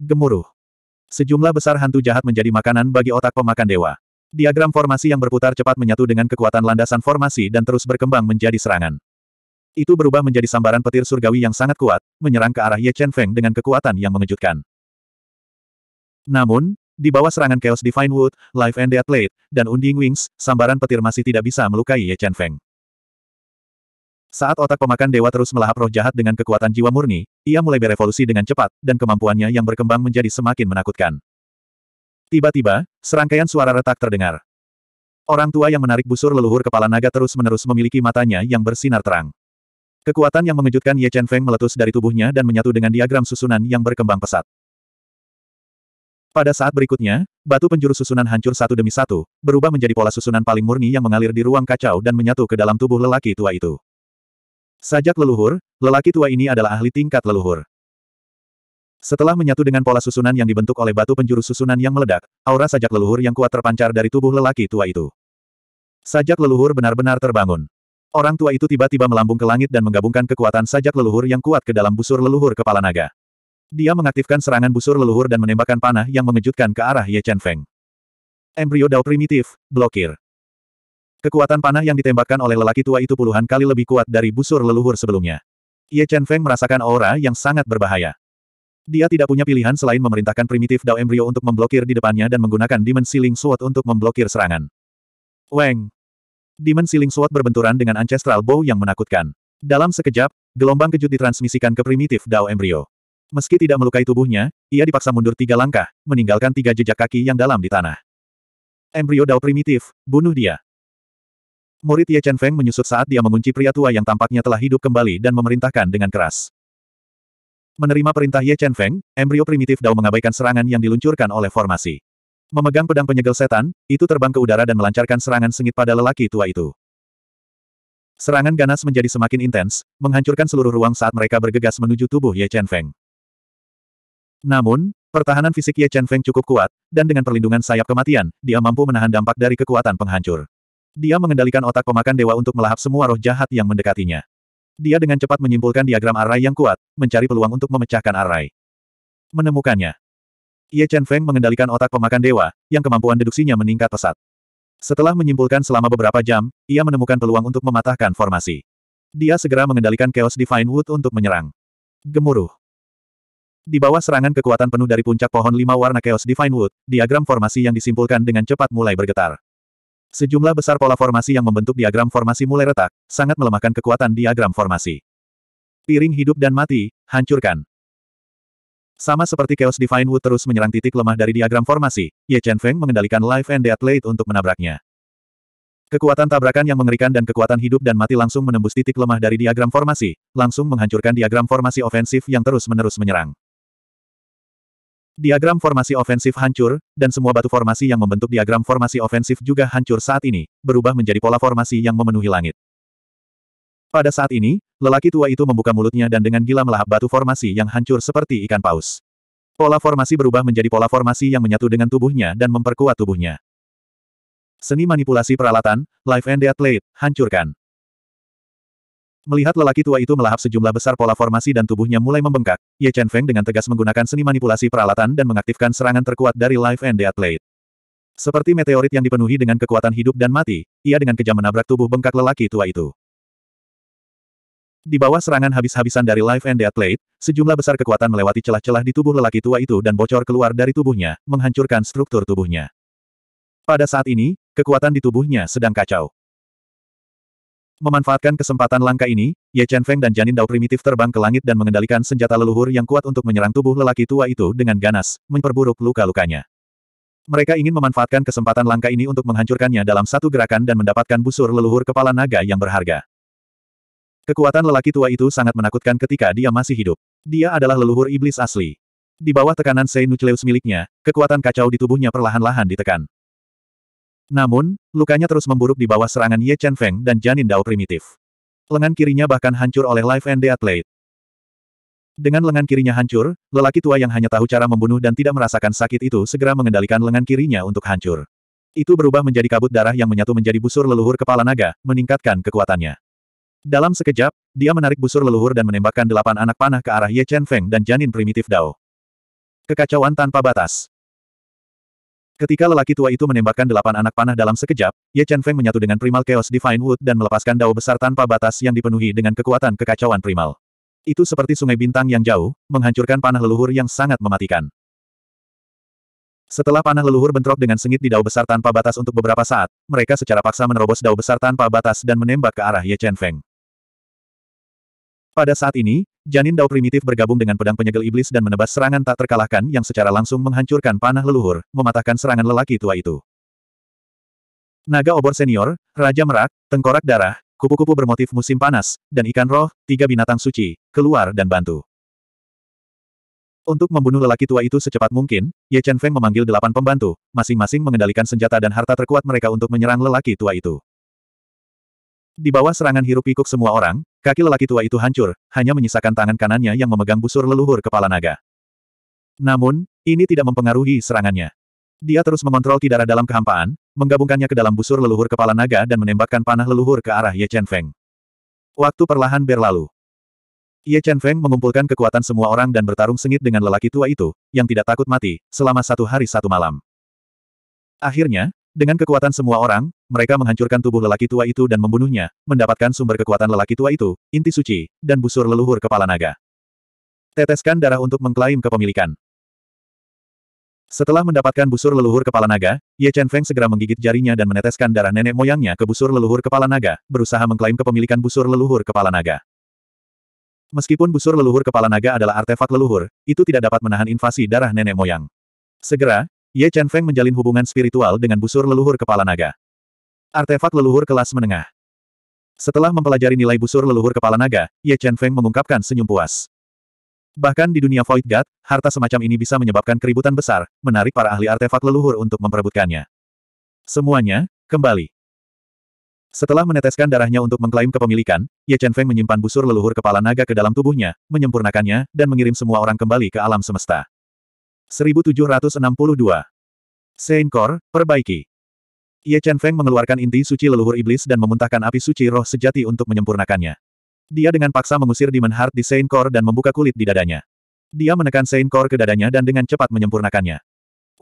Gemuruh. Sejumlah besar hantu jahat menjadi makanan bagi otak pemakan dewa. Diagram formasi yang berputar cepat menyatu dengan kekuatan landasan formasi dan terus berkembang menjadi serangan. Itu berubah menjadi sambaran petir surgawi yang sangat kuat, menyerang ke arah Ye Chen Feng dengan kekuatan yang mengejutkan. Namun, di bawah serangan Chaos Divine Wood, Life and Death Blade, dan Unding Wings, sambaran petir masih tidak bisa melukai Ye Chen Feng. Saat otak pemakan dewa terus melahap roh jahat dengan kekuatan jiwa murni, ia mulai berevolusi dengan cepat, dan kemampuannya yang berkembang menjadi semakin menakutkan. Tiba-tiba, serangkaian suara retak terdengar. Orang tua yang menarik busur leluhur kepala naga terus-menerus memiliki matanya yang bersinar terang. Kekuatan yang mengejutkan Ye Chen Feng meletus dari tubuhnya dan menyatu dengan diagram susunan yang berkembang pesat. Pada saat berikutnya, batu penjuru susunan hancur satu demi satu, berubah menjadi pola susunan paling murni yang mengalir di ruang kacau dan menyatu ke dalam tubuh lelaki tua itu. Sajak leluhur, lelaki tua ini adalah ahli tingkat leluhur. Setelah menyatu dengan pola susunan yang dibentuk oleh batu penjuru susunan yang meledak, aura sajak leluhur yang kuat terpancar dari tubuh lelaki tua itu. Sajak leluhur benar-benar terbangun. Orang tua itu tiba-tiba melambung ke langit dan menggabungkan kekuatan sajak leluhur yang kuat ke dalam busur leluhur kepala naga. Dia mengaktifkan serangan busur leluhur dan menembakkan panah yang mengejutkan ke arah Ye Chen Feng. Embrio Dao primitif, blokir. Kekuatan panah yang ditembakkan oleh lelaki tua itu puluhan kali lebih kuat dari busur leluhur sebelumnya. Ye Chen Feng merasakan aura yang sangat berbahaya. Dia tidak punya pilihan selain memerintahkan primitif Dao Embryo untuk memblokir di depannya dan menggunakan Demon Sealing Sword untuk memblokir serangan. Weng! Demon Sealing Sword berbenturan dengan Ancestral Bow yang menakutkan. Dalam sekejap, gelombang kejut ditransmisikan ke primitif Dao Embryo. Meski tidak melukai tubuhnya, ia dipaksa mundur tiga langkah, meninggalkan tiga jejak kaki yang dalam di tanah. Embrio Dao primitif, bunuh dia. Murid Ye Chen Feng menyusut saat dia mengunci pria tua yang tampaknya telah hidup kembali dan memerintahkan dengan keras. Menerima perintah Ye Chen Feng, embrio primitif Dao mengabaikan serangan yang diluncurkan oleh formasi. Memegang pedang penyegel setan, itu terbang ke udara dan melancarkan serangan sengit pada lelaki tua itu. Serangan ganas menjadi semakin intens, menghancurkan seluruh ruang saat mereka bergegas menuju tubuh Ye Chen Feng. Namun, pertahanan fisik Ye Chen Feng cukup kuat, dan dengan perlindungan sayap kematian, dia mampu menahan dampak dari kekuatan penghancur. Dia mengendalikan otak pemakan dewa untuk melahap semua roh jahat yang mendekatinya. Dia dengan cepat menyimpulkan diagram arai yang kuat, mencari peluang untuk memecahkan arai. Menemukannya. Ye Chen Feng mengendalikan otak pemakan dewa, yang kemampuan deduksinya meningkat pesat. Setelah menyimpulkan selama beberapa jam, ia menemukan peluang untuk mematahkan formasi. Dia segera mengendalikan Chaos Divine Wood untuk menyerang. Gemuruh. Di bawah serangan kekuatan penuh dari puncak pohon lima warna Chaos Divine Wood, diagram formasi yang disimpulkan dengan cepat mulai bergetar. Sejumlah besar pola formasi yang membentuk diagram formasi mulai retak, sangat melemahkan kekuatan diagram formasi. Piring hidup dan mati, hancurkan. Sama seperti Chaos Divine Wood terus menyerang titik lemah dari diagram formasi, Ye Chen Feng mengendalikan Life and Death Blade untuk menabraknya. Kekuatan tabrakan yang mengerikan dan kekuatan hidup dan mati langsung menembus titik lemah dari diagram formasi, langsung menghancurkan diagram formasi ofensif yang terus-menerus menyerang. Diagram formasi ofensif hancur, dan semua batu formasi yang membentuk diagram formasi ofensif juga hancur saat ini, berubah menjadi pola formasi yang memenuhi langit. Pada saat ini, lelaki tua itu membuka mulutnya dan dengan gila melahap batu formasi yang hancur seperti ikan paus. Pola formasi berubah menjadi pola formasi yang menyatu dengan tubuhnya dan memperkuat tubuhnya. Seni manipulasi peralatan, Life and Death plate, hancurkan. Melihat lelaki tua itu melahap sejumlah besar pola formasi dan tubuhnya mulai membengkak, Ye Chen Feng dengan tegas menggunakan seni manipulasi peralatan dan mengaktifkan serangan terkuat dari Life and Death Blade. Seperti meteorit yang dipenuhi dengan kekuatan hidup dan mati, ia dengan kejam menabrak tubuh bengkak lelaki tua itu. Di bawah serangan habis-habisan dari Life and Death Blade, sejumlah besar kekuatan melewati celah-celah di tubuh lelaki tua itu dan bocor keluar dari tubuhnya, menghancurkan struktur tubuhnya. Pada saat ini, kekuatan di tubuhnya sedang kacau. Memanfaatkan kesempatan langka ini, Ye Chen Feng dan Janin Dao primitif terbang ke langit dan mengendalikan senjata leluhur yang kuat untuk menyerang tubuh lelaki tua itu dengan ganas, memperburuk luka-lukanya. Mereka ingin memanfaatkan kesempatan langka ini untuk menghancurkannya dalam satu gerakan dan mendapatkan busur leluhur kepala naga yang berharga. Kekuatan lelaki tua itu sangat menakutkan ketika dia masih hidup. Dia adalah leluhur iblis asli. Di bawah tekanan Sei Nucleus miliknya, kekuatan kacau di tubuhnya perlahan-lahan ditekan. Namun, lukanya terus memburuk di bawah serangan Ye Chen Feng dan Janin Dao primitif. Lengan kirinya bahkan hancur oleh Life and Death Blade. Dengan lengan kirinya hancur, lelaki tua yang hanya tahu cara membunuh dan tidak merasakan sakit itu segera mengendalikan lengan kirinya untuk hancur. Itu berubah menjadi kabut darah yang menyatu menjadi busur leluhur kepala naga, meningkatkan kekuatannya. Dalam sekejap, dia menarik busur leluhur dan menembakkan delapan anak panah ke arah Ye Chen Feng dan janin primitif Dao. Kekacauan tanpa batas. Ketika lelaki tua itu menembakkan delapan anak panah dalam sekejap, Ye Chen Feng menyatu dengan primal Chaos Divine Wood dan melepaskan dao besar tanpa batas yang dipenuhi dengan kekuatan kekacauan primal. Itu seperti sungai bintang yang jauh, menghancurkan panah leluhur yang sangat mematikan. Setelah panah leluhur bentrok dengan sengit di dao besar tanpa batas untuk beberapa saat, mereka secara paksa menerobos dao besar tanpa batas dan menembak ke arah Ye Chen Feng. Pada saat ini, Janin Dao primitif bergabung dengan pedang penyegel iblis dan menebas serangan tak terkalahkan yang secara langsung menghancurkan panah leluhur, mematahkan serangan lelaki tua itu. Naga obor senior, Raja Merak, Tengkorak Darah, kupu-kupu bermotif musim panas, dan ikan roh, tiga binatang suci, keluar dan bantu. Untuk membunuh lelaki tua itu secepat mungkin, Ye Chen Feng memanggil delapan pembantu, masing-masing mengendalikan senjata dan harta terkuat mereka untuk menyerang lelaki tua itu. Di bawah serangan hirup pikuk semua orang, kaki lelaki tua itu hancur, hanya menyisakan tangan kanannya yang memegang busur leluhur kepala naga. Namun, ini tidak mempengaruhi serangannya. Dia terus mengontrol kidara dalam kehampaan, menggabungkannya ke dalam busur leluhur kepala naga dan menembakkan panah leluhur ke arah Ye Chen Feng. Waktu perlahan berlalu. Ye Chen Feng mengumpulkan kekuatan semua orang dan bertarung sengit dengan lelaki tua itu, yang tidak takut mati, selama satu hari satu malam. Akhirnya, dengan kekuatan semua orang, mereka menghancurkan tubuh lelaki tua itu dan membunuhnya, mendapatkan sumber kekuatan lelaki tua itu, inti suci, dan busur leluhur kepala naga. Teteskan darah untuk mengklaim kepemilikan. Setelah mendapatkan busur leluhur kepala naga, Ye Chen Feng segera menggigit jarinya dan meneteskan darah nenek moyangnya ke busur leluhur kepala naga, berusaha mengklaim kepemilikan busur leluhur kepala naga. Meskipun busur leluhur kepala naga adalah artefak leluhur, itu tidak dapat menahan invasi darah nenek moyang. Segera, Ye Chen Feng menjalin hubungan spiritual dengan busur leluhur kepala naga. Artefak leluhur kelas menengah. Setelah mempelajari nilai busur leluhur kepala naga, Ye Chen Feng mengungkapkan senyum puas. Bahkan di dunia Void God, harta semacam ini bisa menyebabkan keributan besar, menarik para ahli artefak leluhur untuk memperebutkannya. Semuanya, kembali. Setelah meneteskan darahnya untuk mengklaim kepemilikan, Ye Chen Feng menyimpan busur leluhur kepala naga ke dalam tubuhnya, menyempurnakannya, dan mengirim semua orang kembali ke alam semesta. 1762. Saint perbaiki. Ye Chen Feng mengeluarkan inti suci leluhur iblis dan memuntahkan api suci roh sejati untuk menyempurnakannya. Dia dengan paksa mengusir Demon Heart di Saint dan membuka kulit di dadanya. Dia menekan Saint ke dadanya dan dengan cepat menyempurnakannya.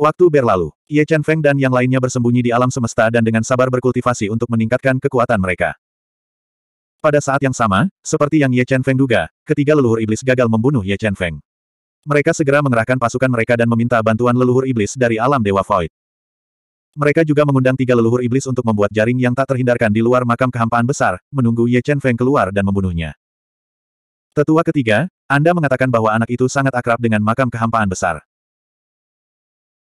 Waktu berlalu, Ye Chen Feng dan yang lainnya bersembunyi di alam semesta dan dengan sabar berkultivasi untuk meningkatkan kekuatan mereka. Pada saat yang sama, seperti yang Ye Chen Feng duga, ketiga leluhur iblis gagal membunuh Ye Chen Feng. Mereka segera mengerahkan pasukan mereka dan meminta bantuan leluhur iblis dari alam Dewa Void. Mereka juga mengundang tiga leluhur iblis untuk membuat jaring yang tak terhindarkan di luar makam kehampaan besar, menunggu Ye Chen Feng keluar dan membunuhnya. Tetua ketiga, Anda mengatakan bahwa anak itu sangat akrab dengan makam kehampaan besar.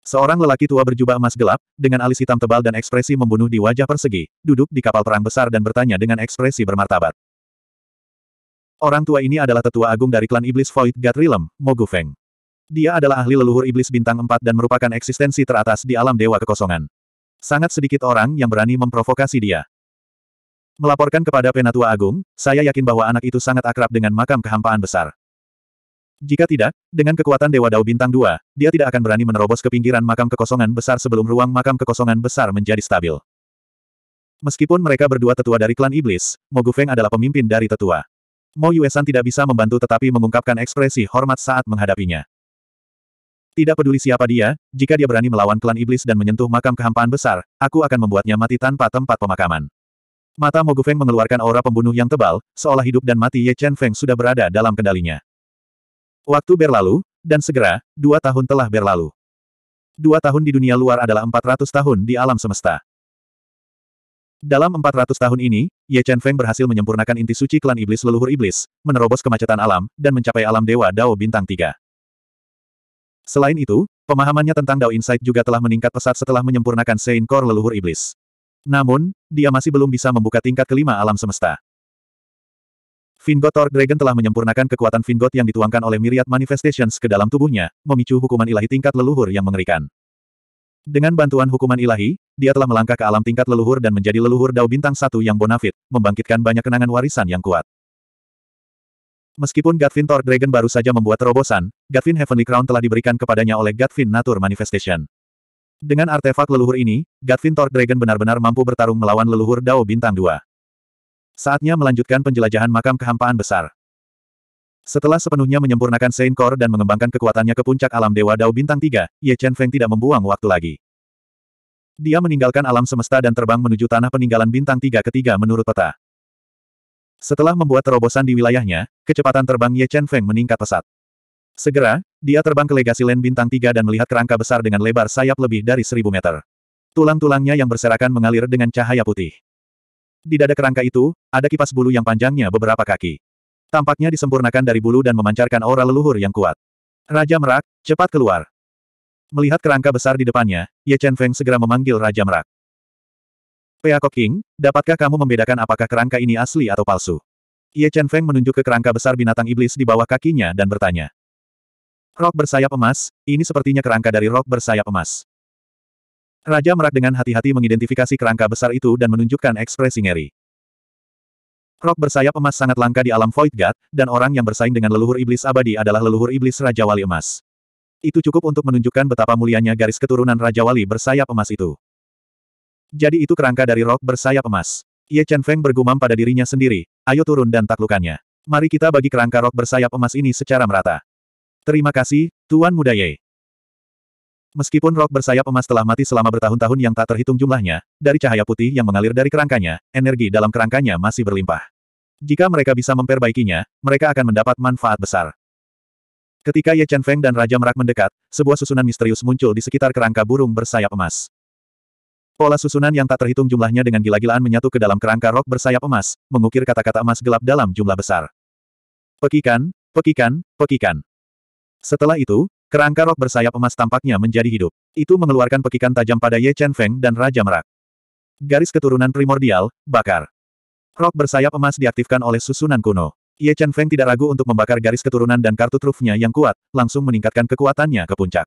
Seorang lelaki tua berjubah emas gelap, dengan alis hitam tebal dan ekspresi membunuh di wajah persegi, duduk di kapal perang besar dan bertanya dengan ekspresi bermartabat. Orang tua ini adalah tetua agung dari klan iblis Void God Realm, Mogu Feng. Dia adalah ahli leluhur iblis bintang empat dan merupakan eksistensi teratas di alam dewa kekosongan. Sangat sedikit orang yang berani memprovokasi dia. Melaporkan kepada Penatua Agung, saya yakin bahwa anak itu sangat akrab dengan makam kehampaan besar. Jika tidak, dengan kekuatan Dewa Dao Bintang 2, dia tidak akan berani menerobos ke pinggiran makam kekosongan besar sebelum ruang makam kekosongan besar menjadi stabil. Meskipun mereka berdua tetua dari klan iblis, Mogu Feng adalah pemimpin dari tetua. Mo Yuesan tidak bisa membantu tetapi mengungkapkan ekspresi hormat saat menghadapinya. Tidak peduli siapa dia, jika dia berani melawan klan iblis dan menyentuh makam kehampaan besar, aku akan membuatnya mati tanpa tempat pemakaman. Mata Mo Mogufeng mengeluarkan aura pembunuh yang tebal, seolah hidup dan mati Ye Chen Feng sudah berada dalam kendalinya. Waktu berlalu, dan segera, dua tahun telah berlalu. Dua tahun di dunia luar adalah 400 tahun di alam semesta. Dalam 400 tahun ini, Ye Chen Feng berhasil menyempurnakan inti suci klan iblis leluhur iblis, menerobos kemacetan alam, dan mencapai alam dewa Dao Bintang 3. Selain itu, pemahamannya tentang Dao Insight juga telah meningkat pesat setelah menyempurnakan Sein Core leluhur iblis. Namun, dia masih belum bisa membuka tingkat kelima alam semesta. Vingot Torque Dragon telah menyempurnakan kekuatan Vingot yang dituangkan oleh Myriad Manifestations ke dalam tubuhnya, memicu hukuman ilahi tingkat leluhur yang mengerikan. Dengan bantuan hukuman ilahi, dia telah melangkah ke alam tingkat leluhur dan menjadi leluhur dao bintang satu yang bonafit, membangkitkan banyak kenangan warisan yang kuat. Meskipun Gatvin Thor Dragon baru saja membuat terobosan, Gatvin Heavenly Crown telah diberikan kepadanya oleh Gatvin Nature Manifestation. Dengan artefak leluhur ini, Gatvin Thor Dragon benar-benar mampu bertarung melawan leluhur Dao Bintang dua. Saatnya melanjutkan penjelajahan makam kehampaan besar. Setelah sepenuhnya menyempurnakan Saint Core dan mengembangkan kekuatannya ke puncak alam Dewa Dao Bintang 3, Ye Chen Feng tidak membuang waktu lagi. Dia meninggalkan alam semesta dan terbang menuju tanah peninggalan Bintang 3 ketiga menurut peta. Setelah membuat terobosan di wilayahnya, kecepatan terbang Ye Chen Feng meningkat pesat. Segera, dia terbang ke legasi land Bintang 3 dan melihat kerangka besar dengan lebar sayap lebih dari seribu meter. Tulang-tulangnya yang berserakan mengalir dengan cahaya putih. Di dada kerangka itu, ada kipas bulu yang panjangnya beberapa kaki. Tampaknya disempurnakan dari bulu dan memancarkan aura leluhur yang kuat. Raja Merak, cepat keluar. Melihat kerangka besar di depannya, Ye Chen Feng segera memanggil Raja Merak. Pea King, dapatkah kamu membedakan apakah kerangka ini asli atau palsu? Ye Chen Feng menunjuk ke kerangka besar binatang iblis di bawah kakinya dan bertanya. Rok bersayap emas, ini sepertinya kerangka dari rok bersayap emas. Raja Merak dengan hati-hati mengidentifikasi kerangka besar itu dan menunjukkan ekspresi ngeri rok bersayap emas sangat langka di alam Void God, dan orang yang bersaing dengan leluhur iblis abadi adalah leluhur iblis Raja Wali Emas. Itu cukup untuk menunjukkan betapa mulianya garis keturunan Raja Wali bersayap emas itu. Jadi itu kerangka dari rok bersayap emas. Ye Chen Feng bergumam pada dirinya sendiri, ayo turun dan taklukannya. Mari kita bagi kerangka rok bersayap emas ini secara merata. Terima kasih, Tuan Muda Ye. Meskipun rok bersayap emas telah mati selama bertahun-tahun yang tak terhitung jumlahnya, dari cahaya putih yang mengalir dari kerangkanya, energi dalam kerangkanya masih berlimpah. Jika mereka bisa memperbaikinya, mereka akan mendapat manfaat besar. Ketika Ye Chen Feng dan Raja Merak mendekat, sebuah susunan misterius muncul di sekitar kerangka burung bersayap emas. Pola susunan yang tak terhitung jumlahnya dengan gila-gilaan menyatu ke dalam kerangka rok bersayap emas, mengukir kata-kata emas gelap dalam jumlah besar. Pekikan, pekikan, pekikan. Setelah itu, Kerangka rok bersayap emas tampaknya menjadi hidup. Itu mengeluarkan pekikan tajam pada Ye Chen Feng dan Raja Merak. Garis keturunan primordial, bakar. Rok bersayap emas diaktifkan oleh susunan kuno. Ye Chen Feng tidak ragu untuk membakar garis keturunan dan kartu trufnya yang kuat, langsung meningkatkan kekuatannya ke puncak.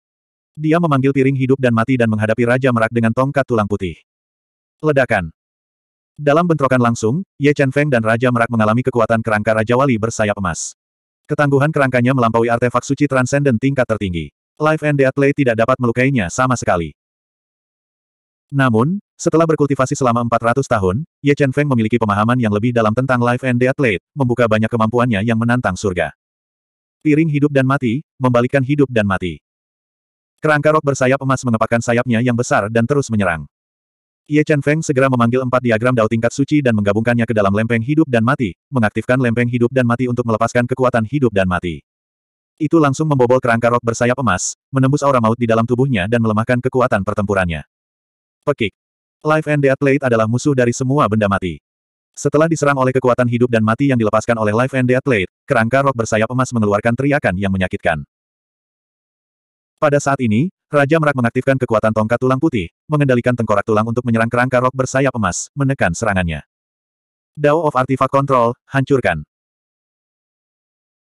Dia memanggil piring hidup dan mati dan menghadapi Raja Merak dengan tongkat tulang putih. Ledakan. Dalam bentrokan langsung, Ye Chen Feng dan Raja Merak mengalami kekuatan kerangka Raja Wali bersayap emas. Ketangguhan kerangkanya melampaui artefak suci transenden tingkat tertinggi. Life and Death Play tidak dapat melukainya sama sekali. Namun, setelah berkultivasi selama 400 tahun, Ye Chen Feng memiliki pemahaman yang lebih dalam tentang Life and Death Plate, membuka banyak kemampuannya yang menantang surga. Piring hidup dan mati, membalikkan hidup dan mati. Kerangka rok bersayap emas mengepakkan sayapnya yang besar dan terus menyerang. Ye Chen Feng segera memanggil empat diagram Dao tingkat suci dan menggabungkannya ke dalam lempeng hidup dan mati, mengaktifkan lempeng hidup dan mati untuk melepaskan kekuatan hidup dan mati. Itu langsung membobol kerangka rok bersayap emas, menembus aura maut di dalam tubuhnya dan melemahkan kekuatan pertempurannya. Pekik. Life and Death Blade adalah musuh dari semua benda mati. Setelah diserang oleh kekuatan hidup dan mati yang dilepaskan oleh Life and Death Blade, kerangka rok bersayap emas mengeluarkan teriakan yang menyakitkan. Pada saat ini, Raja Merak mengaktifkan kekuatan tongkat tulang putih, mengendalikan tengkorak tulang untuk menyerang kerangka rok bersayap emas, menekan serangannya. Dao of Artifact Control, hancurkan.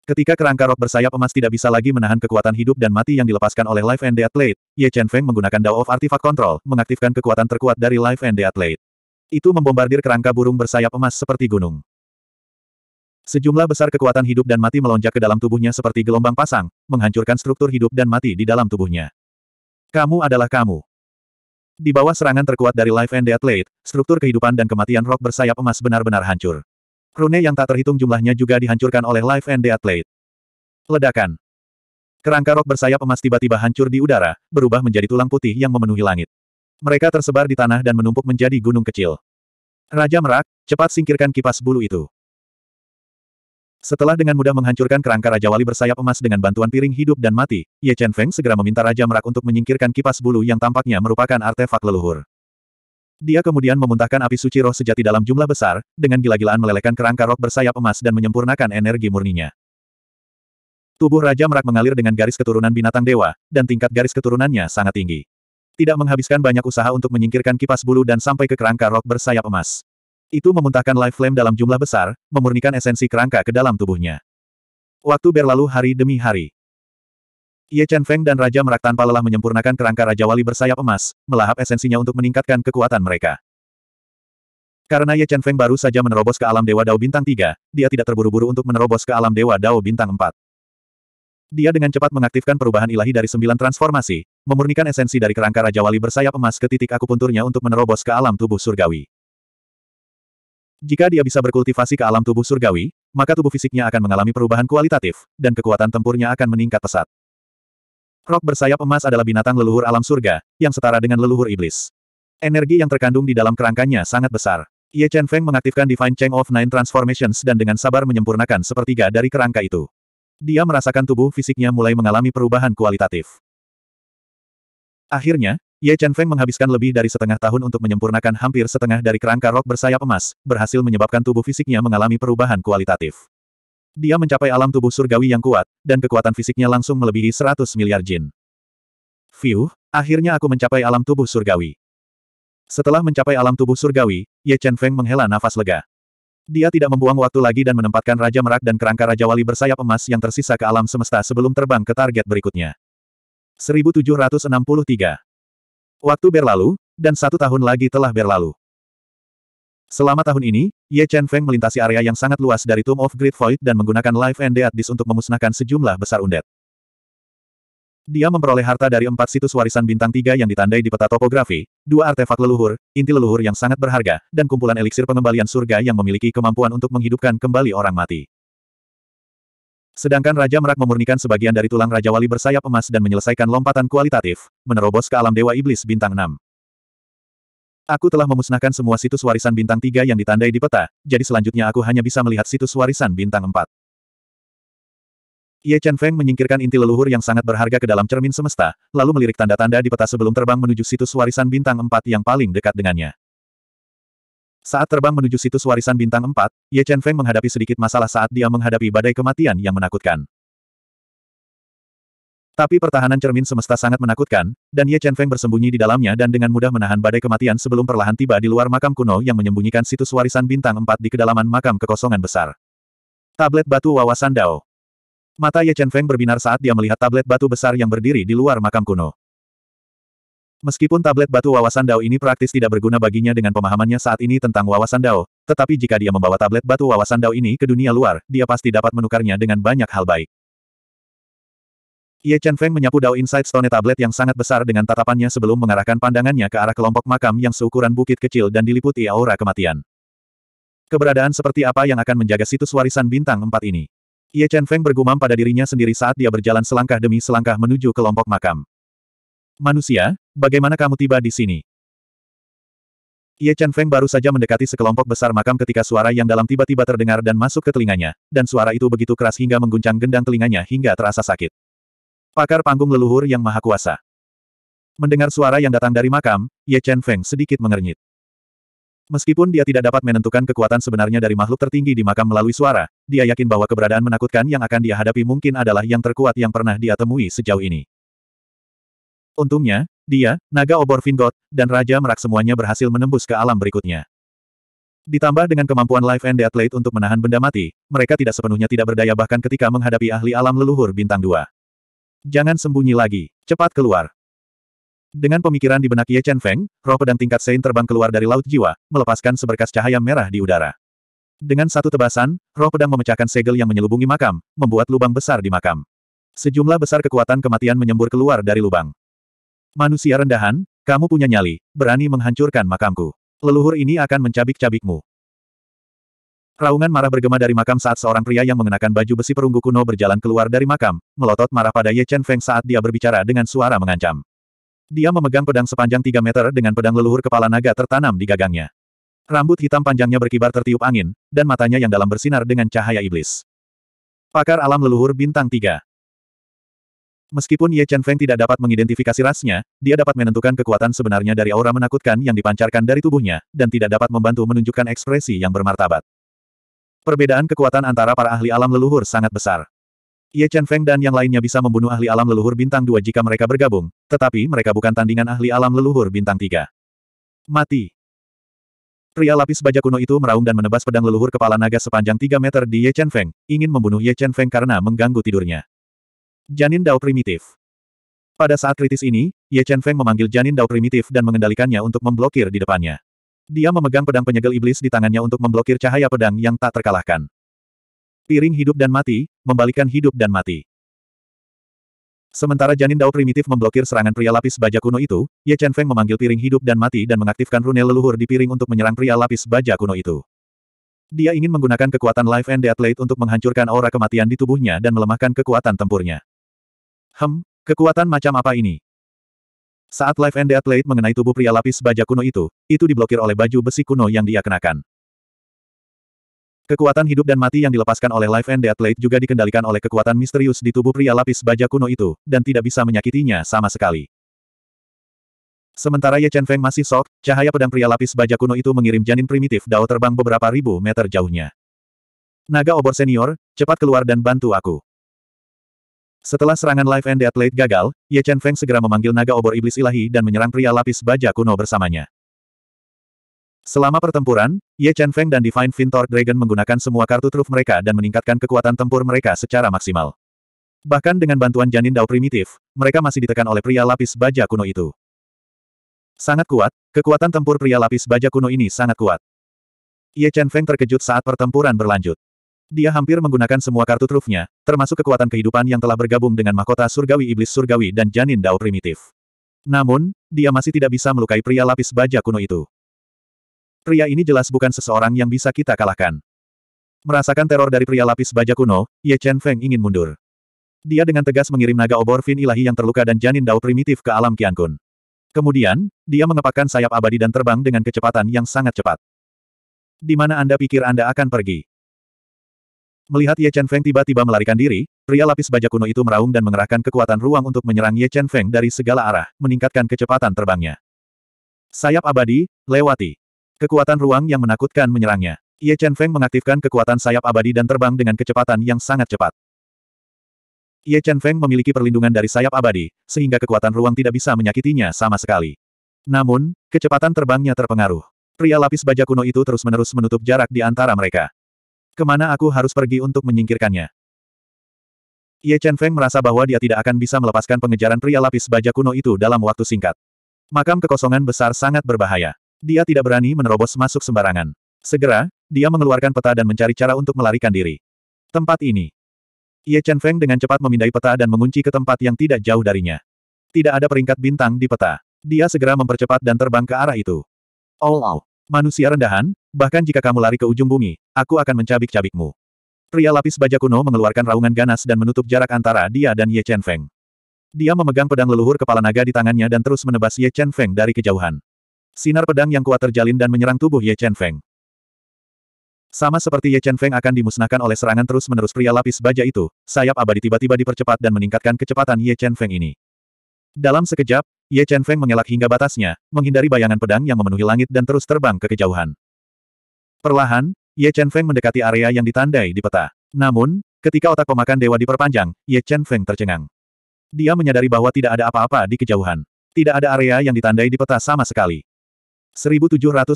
Ketika kerangka rok bersayap emas tidak bisa lagi menahan kekuatan hidup dan mati yang dilepaskan oleh Life and Death Blade, Ye Chen Feng menggunakan Dao of Artifact Control, mengaktifkan kekuatan terkuat dari Life and Death Blade. Itu membombardir kerangka burung bersayap emas seperti gunung. Sejumlah besar kekuatan hidup dan mati melonjak ke dalam tubuhnya seperti gelombang pasang, menghancurkan struktur hidup dan mati di dalam tubuhnya. Kamu adalah kamu. Di bawah serangan terkuat dari Life and Death Blade, struktur kehidupan dan kematian rock bersayap emas benar-benar hancur. Rune yang tak terhitung jumlahnya juga dihancurkan oleh Life and Death Blade. Ledakan. Kerangka rock bersayap emas tiba-tiba hancur di udara, berubah menjadi tulang putih yang memenuhi langit. Mereka tersebar di tanah dan menumpuk menjadi gunung kecil. Raja Merak, cepat singkirkan kipas bulu itu. Setelah dengan mudah menghancurkan kerangka Raja Wali bersayap emas dengan bantuan piring hidup dan mati, Ye Chen Feng segera meminta Raja Merak untuk menyingkirkan kipas bulu yang tampaknya merupakan artefak leluhur. Dia kemudian memuntahkan api suci roh sejati dalam jumlah besar, dengan gila-gilaan melelehkan kerangka rok bersayap emas dan menyempurnakan energi murninya. Tubuh Raja Merak mengalir dengan garis keturunan binatang dewa, dan tingkat garis keturunannya sangat tinggi. Tidak menghabiskan banyak usaha untuk menyingkirkan kipas bulu dan sampai ke kerangka rok bersayap emas. Itu memuntahkan life flame dalam jumlah besar, memurnikan esensi kerangka ke dalam tubuhnya. Waktu berlalu hari demi hari. Ye Chen Feng dan Raja Merak tanpa lelah menyempurnakan kerangka Raja Wali bersayap emas, melahap esensinya untuk meningkatkan kekuatan mereka. Karena Ye Chen Feng baru saja menerobos ke alam Dewa Dao Bintang 3, dia tidak terburu-buru untuk menerobos ke alam Dewa Dao Bintang 4. Dia dengan cepat mengaktifkan perubahan ilahi dari sembilan transformasi, memurnikan esensi dari kerangka Raja Wali bersayap emas ke titik akupunturnya untuk menerobos ke alam tubuh surgawi. Jika dia bisa berkultivasi ke alam tubuh surgawi, maka tubuh fisiknya akan mengalami perubahan kualitatif, dan kekuatan tempurnya akan meningkat pesat. Rok bersayap emas adalah binatang leluhur alam surga, yang setara dengan leluhur iblis. Energi yang terkandung di dalam kerangkanya sangat besar. Ye Chen Feng mengaktifkan Divine Cheng of Nine Transformations dan dengan sabar menyempurnakan sepertiga dari kerangka itu. Dia merasakan tubuh fisiknya mulai mengalami perubahan kualitatif. Akhirnya, Ye Chen Feng menghabiskan lebih dari setengah tahun untuk menyempurnakan hampir setengah dari kerangka rok bersayap emas, berhasil menyebabkan tubuh fisiknya mengalami perubahan kualitatif. Dia mencapai alam tubuh surgawi yang kuat, dan kekuatan fisiknya langsung melebihi 100 miliar jin. Fiuh, akhirnya aku mencapai alam tubuh surgawi. Setelah mencapai alam tubuh surgawi, Ye Chen Feng menghela nafas lega. Dia tidak membuang waktu lagi dan menempatkan Raja Merak dan kerangka Raja Wali bersayap emas yang tersisa ke alam semesta sebelum terbang ke target berikutnya. 1763 Waktu berlalu, dan satu tahun lagi telah berlalu. Selama tahun ini, Ye Chen Feng melintasi area yang sangat luas dari Tomb of Great Void dan menggunakan Life and Death Dis untuk memusnahkan sejumlah besar undet. Dia memperoleh harta dari empat situs warisan bintang tiga yang ditandai di peta topografi, dua artefak leluhur, inti leluhur yang sangat berharga, dan kumpulan eliksir pengembalian surga yang memiliki kemampuan untuk menghidupkan kembali orang mati. Sedangkan Raja Merak memurnikan sebagian dari tulang Raja Wali bersayap emas dan menyelesaikan lompatan kualitatif, menerobos ke alam Dewa Iblis Bintang 6. Aku telah memusnahkan semua situs warisan bintang 3 yang ditandai di peta, jadi selanjutnya aku hanya bisa melihat situs warisan bintang 4. Ye Chen Feng menyingkirkan inti leluhur yang sangat berharga ke dalam cermin semesta, lalu melirik tanda-tanda di peta sebelum terbang menuju situs warisan bintang 4 yang paling dekat dengannya. Saat terbang menuju situs warisan bintang 4, Ye Chen Feng menghadapi sedikit masalah saat dia menghadapi badai kematian yang menakutkan. Tapi pertahanan cermin semesta sangat menakutkan, dan Ye Chen Feng bersembunyi di dalamnya dan dengan mudah menahan badai kematian sebelum perlahan tiba di luar makam kuno yang menyembunyikan situs warisan bintang 4 di kedalaman makam kekosongan besar. Tablet batu wawasan Dao. Mata Ye Chen Feng berbinar saat dia melihat tablet batu besar yang berdiri di luar makam kuno. Meskipun tablet batu wawasan Dao ini praktis tidak berguna baginya dengan pemahamannya saat ini tentang wawasan Dao, tetapi jika dia membawa tablet batu wawasan Dao ini ke dunia luar, dia pasti dapat menukarnya dengan banyak hal baik. Ye Chen Feng menyapu Dao Inside Stone tablet yang sangat besar dengan tatapannya sebelum mengarahkan pandangannya ke arah kelompok makam yang seukuran bukit kecil dan diliputi aura kematian. Keberadaan seperti apa yang akan menjaga situs warisan bintang empat ini? Ye Chen Feng bergumam pada dirinya sendiri saat dia berjalan selangkah demi selangkah menuju kelompok makam. Manusia, bagaimana kamu tiba di sini? Ye Chen Feng baru saja mendekati sekelompok besar makam ketika suara yang dalam tiba-tiba terdengar dan masuk ke telinganya, dan suara itu begitu keras hingga mengguncang gendang telinganya hingga terasa sakit. Pakar panggung leluhur yang maha kuasa. Mendengar suara yang datang dari makam, Ye Chen Feng sedikit mengernyit. Meskipun dia tidak dapat menentukan kekuatan sebenarnya dari makhluk tertinggi di makam melalui suara, dia yakin bahwa keberadaan menakutkan yang akan dia hadapi mungkin adalah yang terkuat yang pernah dia temui sejauh ini. Untungnya, dia, naga obor Vingot, dan Raja Merak semuanya berhasil menembus ke alam berikutnya. Ditambah dengan kemampuan Life and the Athlete untuk menahan benda mati, mereka tidak sepenuhnya tidak berdaya bahkan ketika menghadapi ahli alam leluhur bintang dua. Jangan sembunyi lagi, cepat keluar. Dengan pemikiran di benak Ye Chen Feng, roh pedang tingkat Sein terbang keluar dari laut jiwa, melepaskan seberkas cahaya merah di udara. Dengan satu tebasan, roh pedang memecahkan segel yang menyelubungi makam, membuat lubang besar di makam. Sejumlah besar kekuatan kematian menyembur keluar dari lubang. Manusia rendahan, kamu punya nyali, berani menghancurkan makamku. Leluhur ini akan mencabik-cabikmu. Raungan marah bergema dari makam saat seorang pria yang mengenakan baju besi perunggu kuno berjalan keluar dari makam, melotot marah pada Ye Chen Feng saat dia berbicara dengan suara mengancam. Dia memegang pedang sepanjang 3 meter dengan pedang leluhur kepala naga tertanam di gagangnya. Rambut hitam panjangnya berkibar tertiup angin, dan matanya yang dalam bersinar dengan cahaya iblis. Pakar alam leluhur bintang 3. Meskipun Ye Chen Feng tidak dapat mengidentifikasi rasnya, dia dapat menentukan kekuatan sebenarnya dari aura menakutkan yang dipancarkan dari tubuhnya, dan tidak dapat membantu menunjukkan ekspresi yang bermartabat. Perbedaan kekuatan antara para ahli alam leluhur sangat besar. Ye Chen Feng dan yang lainnya bisa membunuh ahli alam leluhur bintang 2 jika mereka bergabung, tetapi mereka bukan tandingan ahli alam leluhur bintang 3. Mati. Pria lapis baja kuno itu meraung dan menebas pedang leluhur kepala naga sepanjang 3 meter di Ye Chen Feng, ingin membunuh Ye Chen Feng karena mengganggu tidurnya. Janin Dao Primitif Pada saat kritis ini, Ye Chen Feng memanggil Janin Dao Primitif dan mengendalikannya untuk memblokir di depannya. Dia memegang pedang penyegel iblis di tangannya untuk memblokir cahaya pedang yang tak terkalahkan. Piring hidup dan mati, membalikan hidup dan mati. Sementara Janin Dao primitif memblokir serangan pria lapis baja kuno itu, Ye Chen Feng memanggil piring hidup dan mati dan mengaktifkan rune leluhur di piring untuk menyerang pria lapis baja kuno itu. Dia ingin menggunakan kekuatan Life and Athlete untuk menghancurkan aura kematian di tubuhnya dan melemahkan kekuatan tempurnya. Hem, kekuatan macam apa ini? Saat Life and Death Athlete mengenai tubuh pria lapis baja kuno itu, itu diblokir oleh baju besi kuno yang dia kenakan. Kekuatan hidup dan mati yang dilepaskan oleh Life and Death Athlete juga dikendalikan oleh kekuatan misterius di tubuh pria lapis baja kuno itu, dan tidak bisa menyakitinya sama sekali. Sementara Ye Chen Feng masih sok, cahaya pedang pria lapis baja kuno itu mengirim janin primitif Dao terbang beberapa ribu meter jauhnya. Naga obor senior, cepat keluar dan bantu aku. Setelah serangan Live and the Athlete gagal, Ye Chen Feng segera memanggil naga obor iblis ilahi dan menyerang pria lapis baja kuno bersamanya. Selama pertempuran, Ye Chen Feng dan Divine Vintor Dragon menggunakan semua kartu truf mereka dan meningkatkan kekuatan tempur mereka secara maksimal. Bahkan dengan bantuan janin dao primitif, mereka masih ditekan oleh pria lapis baja kuno itu. Sangat kuat, kekuatan tempur pria lapis baja kuno ini sangat kuat. Ye Chen Feng terkejut saat pertempuran berlanjut. Dia hampir menggunakan semua kartu trufnya, termasuk kekuatan kehidupan yang telah bergabung dengan mahkota surgawi iblis surgawi dan janin dao primitif. Namun, dia masih tidak bisa melukai pria lapis baja kuno itu. Pria ini jelas bukan seseorang yang bisa kita kalahkan. Merasakan teror dari pria lapis baja kuno, Ye Chen Feng ingin mundur. Dia dengan tegas mengirim naga obor Fin Ilahi yang terluka dan janin dao primitif ke alam Kian Kun. Kemudian, dia mengepakkan sayap abadi dan terbang dengan kecepatan yang sangat cepat. Di mana Anda pikir Anda akan pergi? Melihat Ye Chen Feng tiba-tiba melarikan diri, pria lapis baja kuno itu meraung dan mengerahkan kekuatan ruang untuk menyerang Ye Chen Feng dari segala arah, meningkatkan kecepatan terbangnya. Sayap abadi, lewati. Kekuatan ruang yang menakutkan menyerangnya. Ye Chen Feng mengaktifkan kekuatan sayap abadi dan terbang dengan kecepatan yang sangat cepat. Ye Chen Feng memiliki perlindungan dari sayap abadi, sehingga kekuatan ruang tidak bisa menyakitinya sama sekali. Namun, kecepatan terbangnya terpengaruh. Pria lapis baja kuno itu terus-menerus menutup jarak di antara mereka. Kemana aku harus pergi untuk menyingkirkannya? Ye Chen Feng merasa bahwa dia tidak akan bisa melepaskan pengejaran pria lapis baja kuno itu dalam waktu singkat. Makam kekosongan besar sangat berbahaya. Dia tidak berani menerobos masuk sembarangan. Segera, dia mengeluarkan peta dan mencari cara untuk melarikan diri. Tempat ini. Ye Chen Feng dengan cepat memindai peta dan mengunci ke tempat yang tidak jauh darinya. Tidak ada peringkat bintang di peta. Dia segera mempercepat dan terbang ke arah itu. Oh, oh. Manusia rendahan, bahkan jika kamu lari ke ujung bumi, aku akan mencabik-cabikmu. Pria lapis baja kuno mengeluarkan raungan ganas dan menutup jarak antara dia dan Ye Chen Feng. Dia memegang pedang leluhur kepala naga di tangannya dan terus menebas Ye Chen Feng dari kejauhan. Sinar pedang yang kuat terjalin dan menyerang tubuh Ye Chen Feng. Sama seperti Ye Chen Feng akan dimusnahkan oleh serangan terus-menerus pria lapis baja itu, sayap abadi tiba-tiba dipercepat dan meningkatkan kecepatan Ye Chen Feng ini. Dalam sekejap, Ye Chen Feng mengelak hingga batasnya, menghindari bayangan pedang yang memenuhi langit dan terus terbang ke kejauhan. Perlahan, Ye Chen Feng mendekati area yang ditandai di peta. Namun, ketika otak pemakan dewa diperpanjang, Ye Chen Feng tercengang. Dia menyadari bahwa tidak ada apa-apa di kejauhan. Tidak ada area yang ditandai di peta sama sekali. 1764.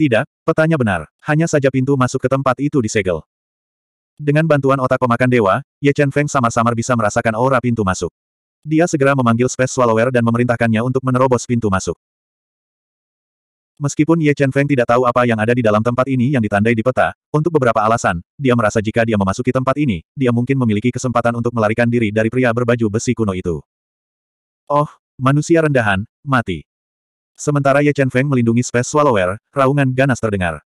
Tidak, petanya benar. Hanya saja pintu masuk ke tempat itu disegel. Dengan bantuan otak pemakan dewa, Ye Chen Feng samar-samar bisa merasakan aura pintu masuk. Dia segera memanggil Space Swallower dan memerintahkannya untuk menerobos pintu masuk. Meskipun Ye Chen Feng tidak tahu apa yang ada di dalam tempat ini yang ditandai di peta, untuk beberapa alasan, dia merasa jika dia memasuki tempat ini, dia mungkin memiliki kesempatan untuk melarikan diri dari pria berbaju besi kuno itu. Oh, manusia rendahan, mati. Sementara Ye Chen Feng melindungi Space Swallower, raungan ganas terdengar.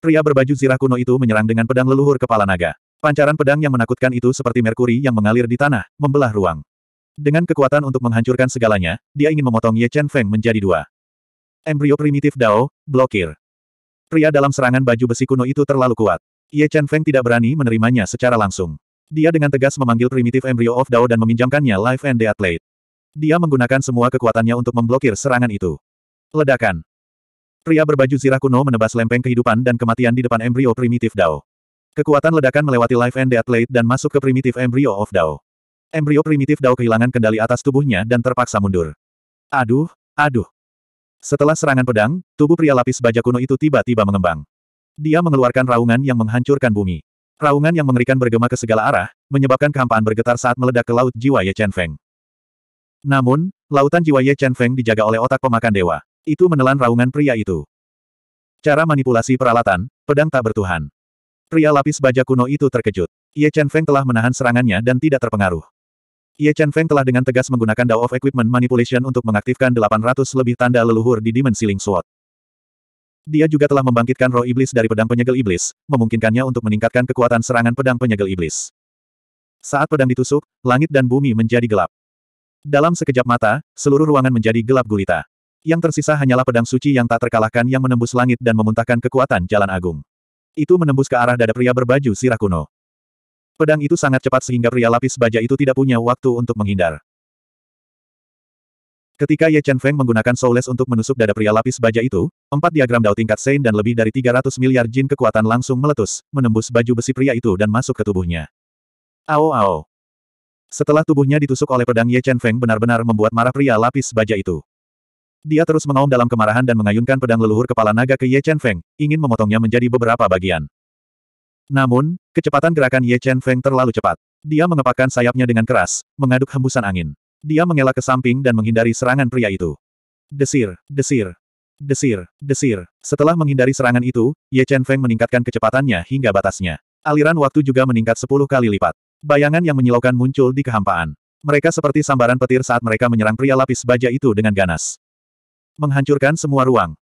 Pria berbaju zirah kuno itu menyerang dengan pedang leluhur kepala naga. Pancaran pedang yang menakutkan itu seperti merkuri yang mengalir di tanah, membelah ruang. Dengan kekuatan untuk menghancurkan segalanya, dia ingin memotong Ye Chen Feng menjadi dua. Embrio primitif Dao, blokir. Pria dalam serangan baju besi kuno itu terlalu kuat. Ye Chen Feng tidak berani menerimanya secara langsung. Dia dengan tegas memanggil primitif Embrio of Dao dan meminjamkannya Life and the Athlete. Dia menggunakan semua kekuatannya untuk memblokir serangan itu. Ledakan. Pria berbaju zirah kuno menebas lempeng kehidupan dan kematian di depan embrio primitif Dao. Kekuatan ledakan melewati Life and the Athlete dan masuk ke primitif embrio of Dao. Embrio primitif Dao kehilangan kendali atas tubuhnya dan terpaksa mundur. Aduh, aduh. Setelah serangan pedang, tubuh pria lapis baja kuno itu tiba-tiba mengembang. Dia mengeluarkan raungan yang menghancurkan bumi. Raungan yang mengerikan bergema ke segala arah, menyebabkan kehampaan bergetar saat meledak ke laut jiwa Ye Chen Feng. Namun, lautan jiwa Ye Chen Feng dijaga oleh otak pemakan dewa. Itu menelan raungan pria itu. Cara manipulasi peralatan, pedang tak bertuhan. Pria lapis baja kuno itu terkejut. Ye Chen Feng telah menahan serangannya dan tidak terpengaruh. Ye Chen Feng telah dengan tegas menggunakan Dao of Equipment Manipulation untuk mengaktifkan 800 lebih tanda leluhur di Dimensi ling Sword. Dia juga telah membangkitkan roh iblis dari pedang penyegel iblis, memungkinkannya untuk meningkatkan kekuatan serangan pedang penyegel iblis. Saat pedang ditusuk, langit dan bumi menjadi gelap. Dalam sekejap mata, seluruh ruangan menjadi gelap gulita. Yang tersisa hanyalah pedang suci yang tak terkalahkan yang menembus langit dan memuntahkan kekuatan jalan agung. Itu menembus ke arah dada pria berbaju sirah kuno. Pedang itu sangat cepat sehingga pria lapis baja itu tidak punya waktu untuk menghindar. Ketika Ye Chen Feng menggunakan soulless untuk menusuk dada pria lapis baja itu, empat diagram dao tingkat Sein dan lebih dari 300 miliar jin kekuatan langsung meletus, menembus baju besi pria itu dan masuk ke tubuhnya. Ao ao. Setelah tubuhnya ditusuk oleh pedang Ye Chen Feng benar-benar membuat marah pria lapis baja itu. Dia terus mengaum dalam kemarahan dan mengayunkan pedang leluhur kepala naga ke Ye Chen Feng, ingin memotongnya menjadi beberapa bagian. Namun, kecepatan gerakan Ye Chen Feng terlalu cepat. Dia mengepakkan sayapnya dengan keras, mengaduk hembusan angin. Dia mengelak ke samping dan menghindari serangan pria itu. Desir, desir, desir, desir. Setelah menghindari serangan itu, Ye Chen Feng meningkatkan kecepatannya hingga batasnya. Aliran waktu juga meningkat sepuluh kali lipat. Bayangan yang menyilaukan muncul di kehampaan. Mereka seperti sambaran petir saat mereka menyerang pria lapis baja itu dengan ganas. Menghancurkan semua ruang.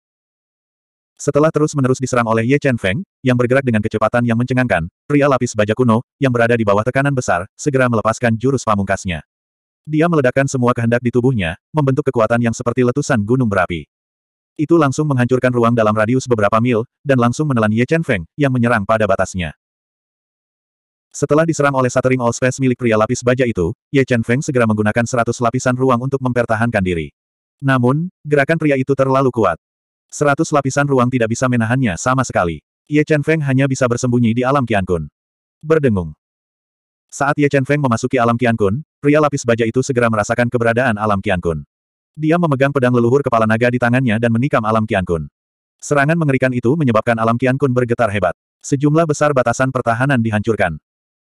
Setelah terus-menerus diserang oleh Ye Chen Feng, yang bergerak dengan kecepatan yang mencengangkan, pria lapis baja kuno, yang berada di bawah tekanan besar, segera melepaskan jurus pamungkasnya. Dia meledakkan semua kehendak di tubuhnya, membentuk kekuatan yang seperti letusan gunung berapi. Itu langsung menghancurkan ruang dalam radius beberapa mil, dan langsung menelan Ye Chen Feng, yang menyerang pada batasnya. Setelah diserang oleh Satering All Space milik pria lapis baja itu, Ye Chen Feng segera menggunakan seratus lapisan ruang untuk mempertahankan diri. Namun, gerakan pria itu terlalu kuat. Seratus lapisan ruang tidak bisa menahannya sama sekali. Ye Chen Feng hanya bisa bersembunyi di alam Qian Kun. Berdengung. Saat Ye Chen Feng memasuki alam Qian Kun, pria lapis baja itu segera merasakan keberadaan alam Qian Kun. Dia memegang pedang leluhur kepala naga di tangannya dan menikam alam Qian Kun. Serangan mengerikan itu menyebabkan alam Qian Kun bergetar hebat. Sejumlah besar batasan pertahanan dihancurkan.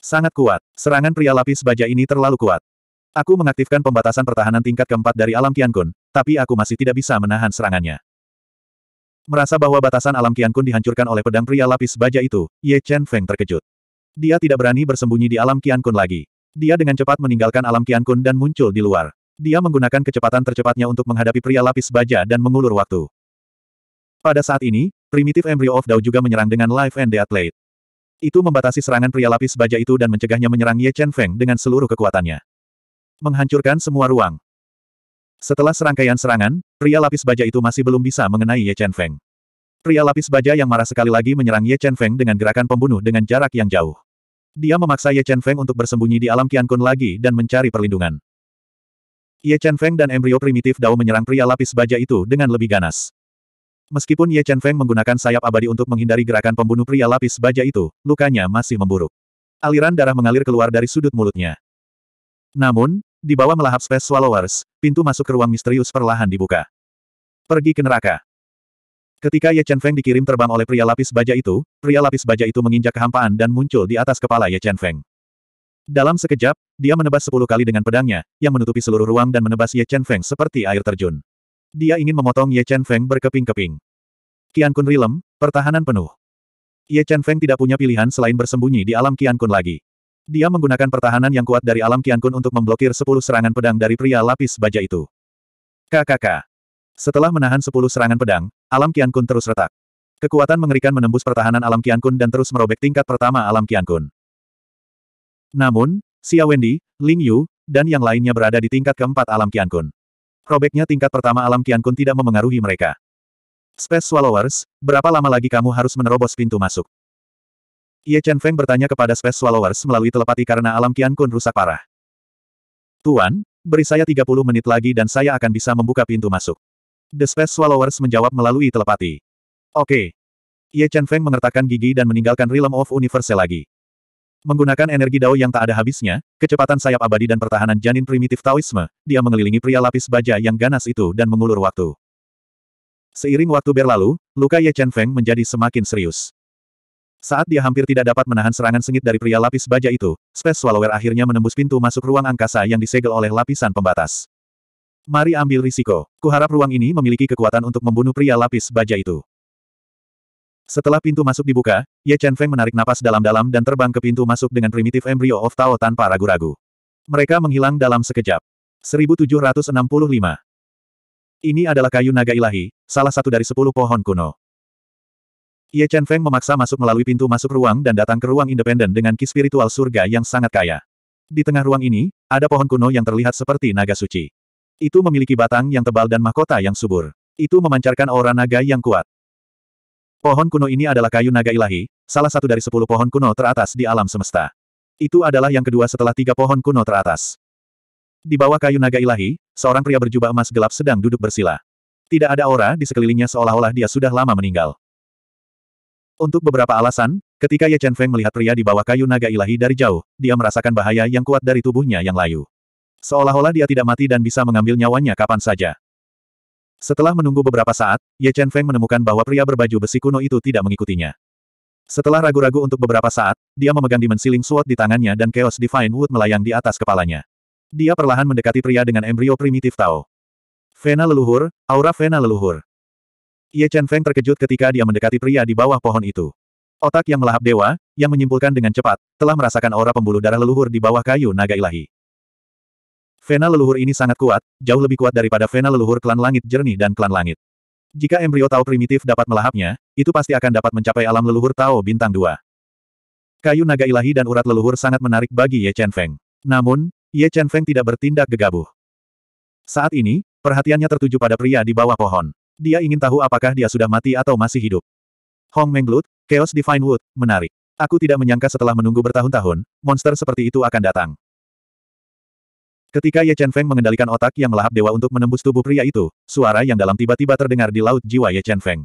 Sangat kuat. Serangan pria lapis baja ini terlalu kuat. Aku mengaktifkan pembatasan pertahanan tingkat keempat dari alam Qian Kun, tapi aku masih tidak bisa menahan serangannya. Merasa bahwa batasan alam Kian Kun dihancurkan oleh pedang pria lapis baja itu, Ye Chen Feng terkejut. Dia tidak berani bersembunyi di alam Kian Kun lagi. Dia dengan cepat meninggalkan alam Kian Kun dan muncul di luar. Dia menggunakan kecepatan tercepatnya untuk menghadapi pria lapis baja dan mengulur waktu. Pada saat ini, primitif Embryo of Dao juga menyerang dengan Life and Death Blade. Itu membatasi serangan pria lapis baja itu dan mencegahnya menyerang Ye Chen Feng dengan seluruh kekuatannya. Menghancurkan semua ruang. Setelah serangkaian serangan, pria lapis baja itu masih belum bisa mengenai Ye Chen Feng. Pria lapis baja yang marah sekali lagi menyerang Ye Chen Feng dengan gerakan pembunuh dengan jarak yang jauh. Dia memaksa Ye Chen Feng untuk bersembunyi di alam Qian Kun lagi dan mencari perlindungan. Ye Chen Feng dan embrio primitif Dao menyerang pria lapis baja itu dengan lebih ganas. Meskipun Ye Chen Feng menggunakan sayap abadi untuk menghindari gerakan pembunuh pria lapis baja itu, lukanya masih memburuk. Aliran darah mengalir keluar dari sudut mulutnya. Namun, di bawah melahap Space Swallowers, pintu masuk ke ruang misterius perlahan dibuka. Pergi ke neraka. Ketika Ye Chen Feng dikirim terbang oleh pria lapis baja itu, pria lapis baja itu menginjak kehampaan dan muncul di atas kepala Ye Chen Feng. Dalam sekejap, dia menebas sepuluh kali dengan pedangnya, yang menutupi seluruh ruang dan menebas Ye Chen Feng seperti air terjun. Dia ingin memotong Ye Chen Feng berkeping-keping. Kian Kun rilem, pertahanan penuh. Ye Chen Feng tidak punya pilihan selain bersembunyi di alam Kian Kun lagi. Dia menggunakan pertahanan yang kuat dari alam Kiankun untuk memblokir sepuluh serangan pedang dari pria lapis baja itu. KKK. Setelah menahan sepuluh serangan pedang, alam Kiankun terus retak. Kekuatan mengerikan menembus pertahanan alam Kiankun dan terus merobek tingkat pertama alam Kiankun. Namun, Xia Wendy, Ling Yu, dan yang lainnya berada di tingkat keempat alam Kiankun. Robeknya tingkat pertama alam Kiankun tidak memengaruhi mereka. Space Swallowers, berapa lama lagi kamu harus menerobos pintu masuk? Ye Chen Feng bertanya kepada Space Swallowers melalui telepati karena alam Qian Kun rusak parah. Tuan, beri saya 30 menit lagi dan saya akan bisa membuka pintu masuk. The Space Swallowers menjawab melalui telepati. Oke. Okay. Ye Chen Feng mengertakkan gigi dan meninggalkan Realm of Universe lagi. Menggunakan energi dao yang tak ada habisnya, kecepatan sayap abadi dan pertahanan janin primitif Taoisme, dia mengelilingi pria lapis baja yang ganas itu dan mengulur waktu. Seiring waktu berlalu, luka Ye Chen Feng menjadi semakin serius. Saat dia hampir tidak dapat menahan serangan sengit dari pria lapis baja itu, Space Swallower akhirnya menembus pintu masuk ruang angkasa yang disegel oleh lapisan pembatas. Mari ambil risiko. Kuharap ruang ini memiliki kekuatan untuk membunuh pria lapis baja itu. Setelah pintu masuk dibuka, Ye Chen Feng menarik napas dalam-dalam dan terbang ke pintu masuk dengan primitif embrio of Tao tanpa ragu-ragu. Mereka menghilang dalam sekejap. 1765. Ini adalah kayu naga ilahi, salah satu dari sepuluh pohon kuno. Ye Chen Feng memaksa masuk melalui pintu masuk ruang dan datang ke ruang independen dengan ki spiritual surga yang sangat kaya. Di tengah ruang ini, ada pohon kuno yang terlihat seperti naga suci. Itu memiliki batang yang tebal dan mahkota yang subur. Itu memancarkan aura naga yang kuat. Pohon kuno ini adalah kayu naga ilahi, salah satu dari sepuluh pohon kuno teratas di alam semesta. Itu adalah yang kedua setelah tiga pohon kuno teratas. Di bawah kayu naga ilahi, seorang pria berjubah emas gelap sedang duduk bersila. Tidak ada aura di sekelilingnya seolah-olah dia sudah lama meninggal. Untuk beberapa alasan, ketika Ye Chen Feng melihat pria di bawah kayu naga ilahi dari jauh, dia merasakan bahaya yang kuat dari tubuhnya yang layu. Seolah-olah dia tidak mati dan bisa mengambil nyawanya kapan saja. Setelah menunggu beberapa saat, Ye Chen Feng menemukan bahwa pria berbaju besi kuno itu tidak mengikutinya. Setelah ragu-ragu untuk beberapa saat, dia memegang dimensi Ling Sword di tangannya dan Chaos Divine Wood melayang di atas kepalanya. Dia perlahan mendekati pria dengan embrio primitif Tao. Vena leluhur, aura vena leluhur. Ye Chen Feng terkejut ketika dia mendekati pria di bawah pohon itu. Otak yang melahap dewa, yang menyimpulkan dengan cepat, telah merasakan aura pembuluh darah leluhur di bawah kayu naga ilahi. Vena leluhur ini sangat kuat, jauh lebih kuat daripada vena leluhur klan langit jernih dan klan langit. Jika embrio Tao primitif dapat melahapnya, itu pasti akan dapat mencapai alam leluhur Tao bintang Dua. Kayu naga ilahi dan urat leluhur sangat menarik bagi Ye Chen Feng. Namun, Ye Chen Feng tidak bertindak gegabah. Saat ini, perhatiannya tertuju pada pria di bawah pohon. Dia ingin tahu apakah dia sudah mati atau masih hidup. Hong Menglut, Chaos Divine Wood, menarik. Aku tidak menyangka setelah menunggu bertahun-tahun, monster seperti itu akan datang. Ketika Ye Chen Feng mengendalikan otak yang melahap dewa untuk menembus tubuh pria itu, suara yang dalam tiba-tiba terdengar di laut jiwa Ye Chen Feng.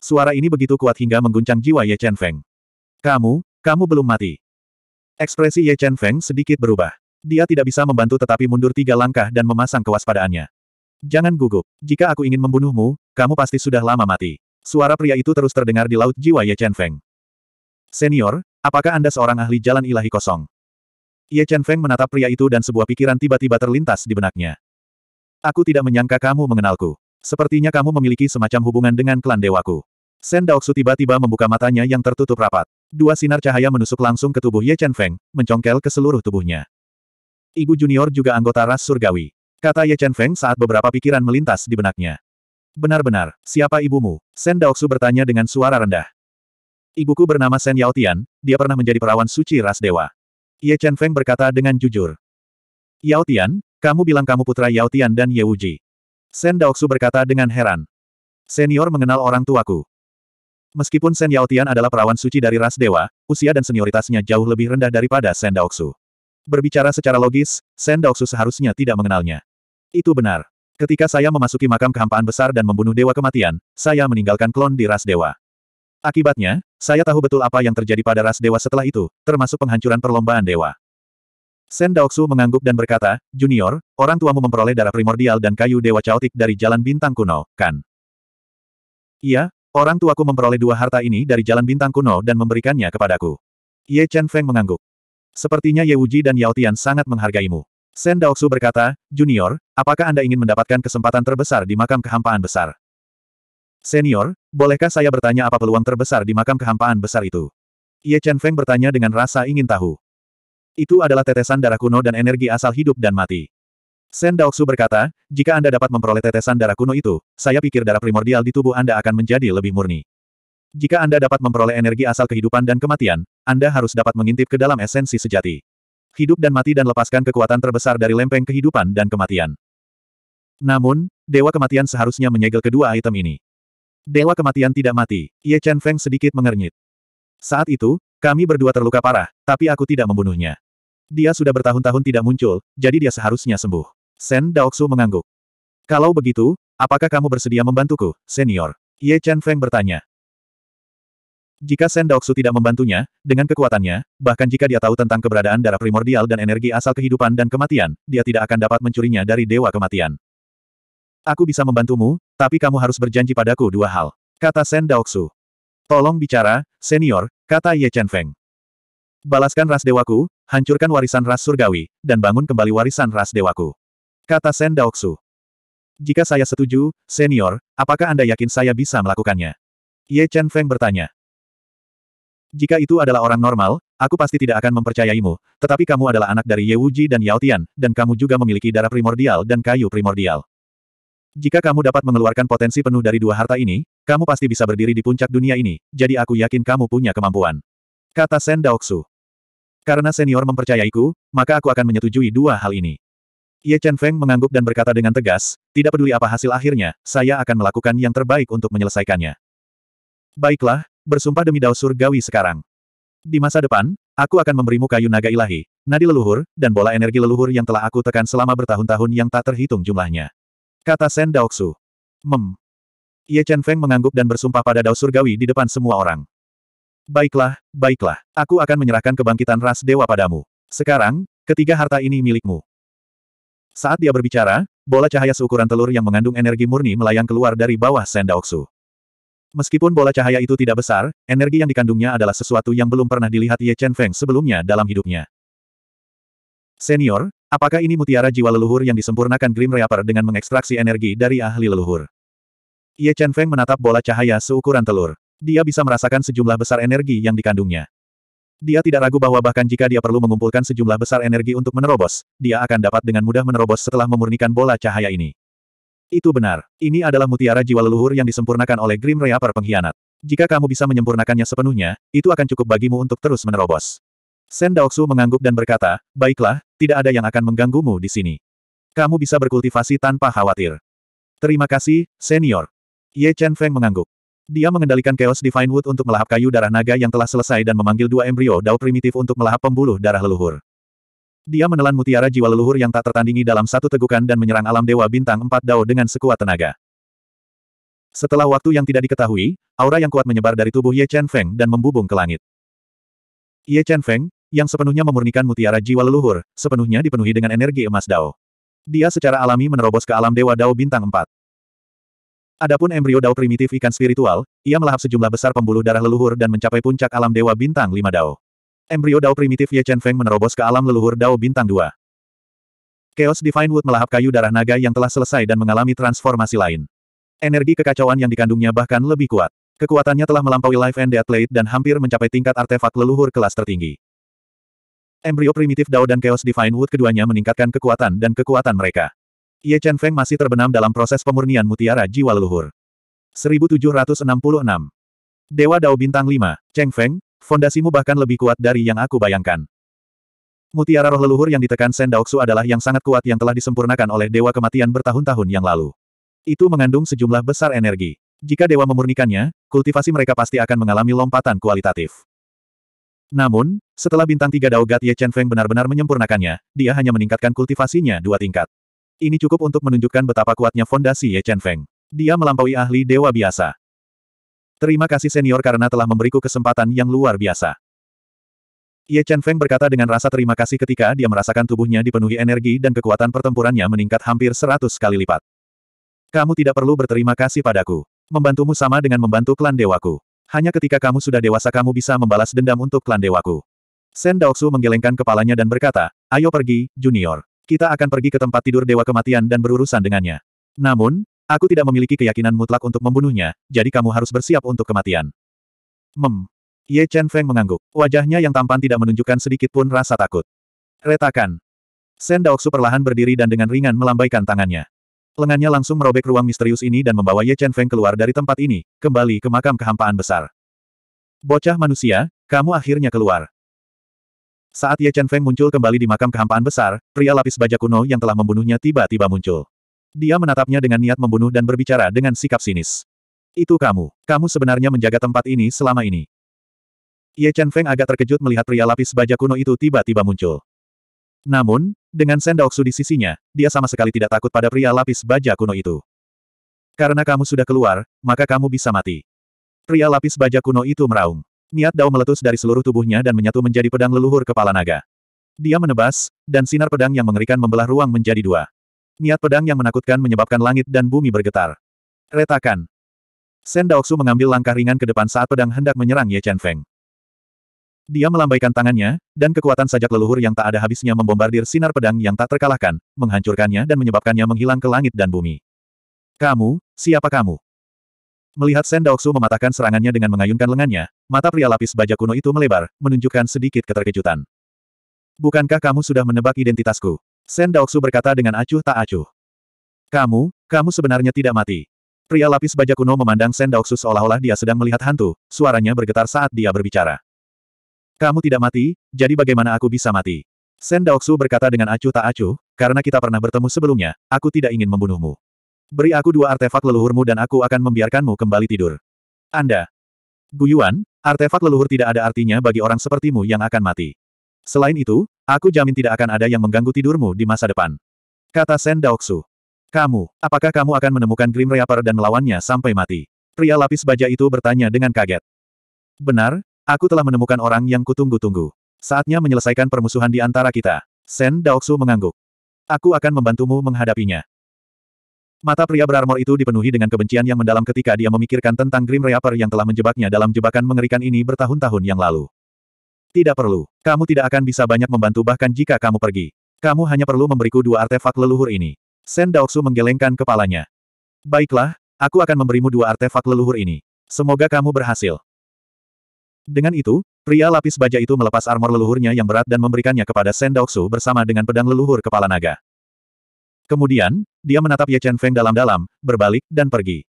Suara ini begitu kuat hingga mengguncang jiwa Ye Chen Feng. Kamu, kamu belum mati. Ekspresi Ye Chen Feng sedikit berubah. Dia tidak bisa membantu tetapi mundur tiga langkah dan memasang kewaspadaannya. Jangan gugup. Jika aku ingin membunuhmu, kamu pasti sudah lama mati. Suara pria itu terus terdengar di laut jiwa Ye Chen Feng. Senior, apakah Anda seorang ahli jalan ilahi kosong? Ye Chen Feng menatap pria itu dan sebuah pikiran tiba-tiba terlintas di benaknya. Aku tidak menyangka kamu mengenalku. Sepertinya kamu memiliki semacam hubungan dengan klan dewaku. Sen Daoksu tiba-tiba membuka matanya yang tertutup rapat. Dua sinar cahaya menusuk langsung ke tubuh Ye Chen Feng, mencongkel ke seluruh tubuhnya. Ibu junior juga anggota ras surgawi. Kata Ye Chen Feng saat beberapa pikiran melintas di benaknya. Benar-benar, siapa ibumu? Sen Daoksu bertanya dengan suara rendah. Ibuku bernama Sen Yaotian, dia pernah menjadi perawan suci ras dewa. Ye Chen Feng berkata dengan jujur. Yaotian, kamu bilang kamu putra Yaotian dan Ye Wuji. Sen Daoksu berkata dengan heran. Senior mengenal orang tuaku. Meskipun Sen Yaotian adalah perawan suci dari ras dewa, usia dan senioritasnya jauh lebih rendah daripada Sen Daoksu. Berbicara secara logis, Sen Daoksu seharusnya tidak mengenalnya. Itu benar. Ketika saya memasuki makam kehampaan besar dan membunuh Dewa Kematian, saya meninggalkan klon di ras Dewa. Akibatnya, saya tahu betul apa yang terjadi pada ras Dewa setelah itu, termasuk penghancuran perlombaan Dewa. Sen Daoksu mengangguk dan berkata, Junior, orang tuamu memperoleh darah primordial dan kayu Dewa Chaotik dari Jalan Bintang Kuno, kan? Iya, orang tuaku memperoleh dua harta ini dari Jalan Bintang Kuno dan memberikannya kepadaku. Ye Chen Feng mengangguk. Sepertinya Ye Wuji dan Yao Tian sangat menghargaimu. Sen Daoksu berkata, Junior, apakah Anda ingin mendapatkan kesempatan terbesar di makam kehampaan besar? Senior, bolehkah saya bertanya apa peluang terbesar di makam kehampaan besar itu? Ye Chen Feng bertanya dengan rasa ingin tahu. Itu adalah tetesan darah kuno dan energi asal hidup dan mati. Sen Daoksu berkata, jika Anda dapat memperoleh tetesan darah kuno itu, saya pikir darah primordial di tubuh Anda akan menjadi lebih murni. Jika Anda dapat memperoleh energi asal kehidupan dan kematian, Anda harus dapat mengintip ke dalam esensi sejati hidup dan mati dan lepaskan kekuatan terbesar dari lempeng kehidupan dan kematian. Namun, Dewa Kematian seharusnya menyegel kedua item ini. Dewa Kematian tidak mati, Ye Chen Feng sedikit mengernyit. Saat itu, kami berdua terluka parah, tapi aku tidak membunuhnya. Dia sudah bertahun-tahun tidak muncul, jadi dia seharusnya sembuh. Sen Daoksu mengangguk. Kalau begitu, apakah kamu bersedia membantuku, senior? Ye Chen Feng bertanya. Jika Sen Daoksu tidak membantunya, dengan kekuatannya, bahkan jika dia tahu tentang keberadaan darah primordial dan energi asal kehidupan dan kematian, dia tidak akan dapat mencurinya dari Dewa Kematian. Aku bisa membantumu, tapi kamu harus berjanji padaku dua hal. Kata Sen Daoksu. Tolong bicara, senior, kata Ye Chen Feng. Balaskan ras dewaku, hancurkan warisan ras surgawi, dan bangun kembali warisan ras dewaku. Kata Sen Daoksu. Jika saya setuju, senior, apakah Anda yakin saya bisa melakukannya? Ye Chen Feng bertanya. Jika itu adalah orang normal, aku pasti tidak akan mempercayaimu, tetapi kamu adalah anak dari Ye Wuji dan Yao Tian, dan kamu juga memiliki darah primordial dan kayu primordial. Jika kamu dapat mengeluarkan potensi penuh dari dua harta ini, kamu pasti bisa berdiri di puncak dunia ini, jadi aku yakin kamu punya kemampuan. Kata Sen Daoksu. Karena senior mempercayaiku, maka aku akan menyetujui dua hal ini. Ye Chen Feng mengangguk dan berkata dengan tegas, tidak peduli apa hasil akhirnya, saya akan melakukan yang terbaik untuk menyelesaikannya. Baiklah, bersumpah demi dao surgawi sekarang. Di masa depan, aku akan memberimu kayu naga ilahi, nadi leluhur, dan bola energi leluhur yang telah aku tekan selama bertahun-tahun yang tak terhitung jumlahnya. Kata Sen Daoksu. Mem. Ye Chen Feng mengangguk dan bersumpah pada dao surgawi di depan semua orang. Baiklah, baiklah, aku akan menyerahkan kebangkitan ras dewa padamu. Sekarang, ketiga harta ini milikmu. Saat dia berbicara, bola cahaya seukuran telur yang mengandung energi murni melayang keluar dari bawah Sen Daoksu. Meskipun bola cahaya itu tidak besar, energi yang dikandungnya adalah sesuatu yang belum pernah dilihat Ye Chen Feng sebelumnya dalam hidupnya. Senior, apakah ini mutiara jiwa leluhur yang disempurnakan Grim Reaper dengan mengekstraksi energi dari ahli leluhur? Ye Chen Feng menatap bola cahaya seukuran telur. Dia bisa merasakan sejumlah besar energi yang dikandungnya. Dia tidak ragu bahwa bahkan jika dia perlu mengumpulkan sejumlah besar energi untuk menerobos, dia akan dapat dengan mudah menerobos setelah memurnikan bola cahaya ini. Itu benar. Ini adalah mutiara jiwa leluhur yang disempurnakan oleh Grim Reaper pengkhianat. Jika kamu bisa menyempurnakannya sepenuhnya, itu akan cukup bagimu untuk terus menerobos. Sen Daoksu mengangguk dan berkata, baiklah, tidak ada yang akan mengganggumu di sini. Kamu bisa berkultivasi tanpa khawatir. Terima kasih, senior. Ye Chen Feng mengangguk. Dia mengendalikan Chaos Divine Wood untuk melahap kayu darah naga yang telah selesai dan memanggil dua embrio Dao primitif untuk melahap pembuluh darah leluhur. Dia menelan mutiara jiwa leluhur yang tak tertandingi dalam satu tegukan dan menyerang alam dewa bintang empat Dao dengan sekuat tenaga. Setelah waktu yang tidak diketahui, aura yang kuat menyebar dari tubuh Ye Chen Feng dan membubung ke langit. Ye Chen Feng, yang sepenuhnya memurnikan mutiara jiwa leluhur, sepenuhnya dipenuhi dengan energi emas Dao. Dia secara alami menerobos ke alam dewa Dao bintang empat. Adapun embrio Dao primitif ikan spiritual, ia melahap sejumlah besar pembuluh darah leluhur dan mencapai puncak alam dewa bintang lima Dao. Embrio Dao primitif Ye Chen Feng menerobos ke alam leluhur Dao bintang 2. Chaos Divine Wood melahap kayu darah naga yang telah selesai dan mengalami transformasi lain. Energi kekacauan yang dikandungnya bahkan lebih kuat. Kekuatannya telah melampaui Life and Death Plate dan hampir mencapai tingkat artefak leluhur kelas tertinggi. Embrio primitif Dao dan Chaos Divine Wood keduanya meningkatkan kekuatan dan kekuatan mereka. Ye Chen Feng masih terbenam dalam proses pemurnian mutiara jiwa leluhur. 1766 Dewa Dao Bintang 5, Cheng Feng, Fondasimu bahkan lebih kuat dari yang aku bayangkan. Mutiara roh leluhur yang ditekan Sendaoksu adalah yang sangat kuat yang telah disempurnakan oleh Dewa Kematian bertahun-tahun yang lalu. Itu mengandung sejumlah besar energi. Jika Dewa memurnikannya, kultivasi mereka pasti akan mengalami lompatan kualitatif. Namun, setelah bintang tiga Dao Gat Ye Chen Feng benar-benar menyempurnakannya, dia hanya meningkatkan kultivasinya dua tingkat. Ini cukup untuk menunjukkan betapa kuatnya fondasi Ye Chen Feng. Dia melampaui ahli dewa biasa. Terima kasih senior karena telah memberiku kesempatan yang luar biasa. Ye Chen Feng berkata dengan rasa terima kasih ketika dia merasakan tubuhnya dipenuhi energi dan kekuatan pertempurannya meningkat hampir seratus kali lipat. Kamu tidak perlu berterima kasih padaku. Membantumu sama dengan membantu klan dewaku. Hanya ketika kamu sudah dewasa kamu bisa membalas dendam untuk klan dewaku. Sen Daoksu menggelengkan kepalanya dan berkata, ayo pergi, junior. Kita akan pergi ke tempat tidur dewa kematian dan berurusan dengannya. Namun, Aku tidak memiliki keyakinan mutlak untuk membunuhnya, jadi kamu harus bersiap untuk kematian. Mem. Ye Chen Feng mengangguk. Wajahnya yang tampan tidak menunjukkan sedikit pun rasa takut. Retakan. Sen Daoksu perlahan berdiri dan dengan ringan melambaikan tangannya. Lengannya langsung merobek ruang misterius ini dan membawa Ye Chen Feng keluar dari tempat ini, kembali ke makam kehampaan besar. Bocah manusia, kamu akhirnya keluar. Saat Ye Chen Feng muncul kembali di makam kehampaan besar, pria lapis baja kuno yang telah membunuhnya tiba-tiba muncul. Dia menatapnya dengan niat membunuh dan berbicara dengan sikap sinis. Itu kamu. Kamu sebenarnya menjaga tempat ini selama ini. Ye Chen Feng agak terkejut melihat pria lapis baja kuno itu tiba-tiba muncul. Namun, dengan sendok Daoksu di sisinya, dia sama sekali tidak takut pada pria lapis baja kuno itu. Karena kamu sudah keluar, maka kamu bisa mati. Pria lapis baja kuno itu meraung. Niat Dao meletus dari seluruh tubuhnya dan menyatu menjadi pedang leluhur kepala naga. Dia menebas, dan sinar pedang yang mengerikan membelah ruang menjadi dua. Niat pedang yang menakutkan menyebabkan langit dan bumi bergetar. Retakan. Sen Daoksu mengambil langkah ringan ke depan saat pedang hendak menyerang Ye Chen Feng. Dia melambaikan tangannya, dan kekuatan sajak leluhur yang tak ada habisnya membombardir sinar pedang yang tak terkalahkan, menghancurkannya dan menyebabkannya menghilang ke langit dan bumi. Kamu, siapa kamu? Melihat Sen Daoksu mematahkan serangannya dengan mengayunkan lengannya, mata pria lapis baja kuno itu melebar, menunjukkan sedikit keterkejutan. Bukankah kamu sudah menebak identitasku? Sen Daoksu berkata dengan acuh tak acuh. Kamu, kamu sebenarnya tidak mati. Pria lapis baja kuno memandang Sen Daoksu seolah-olah dia sedang melihat hantu, suaranya bergetar saat dia berbicara. Kamu tidak mati, jadi bagaimana aku bisa mati? Sen Daoksu berkata dengan acuh tak acuh, karena kita pernah bertemu sebelumnya, aku tidak ingin membunuhmu. Beri aku dua artefak leluhurmu dan aku akan membiarkanmu kembali tidur. Anda. Guyuan, artefak leluhur tidak ada artinya bagi orang sepertimu yang akan mati. Selain itu, aku jamin tidak akan ada yang mengganggu tidurmu di masa depan. Kata Sen Daoksu. Kamu, apakah kamu akan menemukan Grim Reaper dan melawannya sampai mati? Pria lapis baja itu bertanya dengan kaget. Benar, aku telah menemukan orang yang kutunggu-tunggu. Saatnya menyelesaikan permusuhan di antara kita. Sen Daoksu mengangguk. Aku akan membantumu menghadapinya. Mata pria berarmor itu dipenuhi dengan kebencian yang mendalam ketika dia memikirkan tentang Grim Reaper yang telah menjebaknya dalam jebakan mengerikan ini bertahun-tahun yang lalu. Tidak perlu. Kamu tidak akan bisa banyak membantu bahkan jika kamu pergi. Kamu hanya perlu memberiku dua artefak leluhur ini. Sen Daoksu menggelengkan kepalanya. Baiklah, aku akan memberimu dua artefak leluhur ini. Semoga kamu berhasil. Dengan itu, pria lapis baja itu melepas armor leluhurnya yang berat dan memberikannya kepada Sen Daoksu bersama dengan pedang leluhur kepala naga. Kemudian, dia menatap Ye Chen Feng dalam-dalam, berbalik, dan pergi.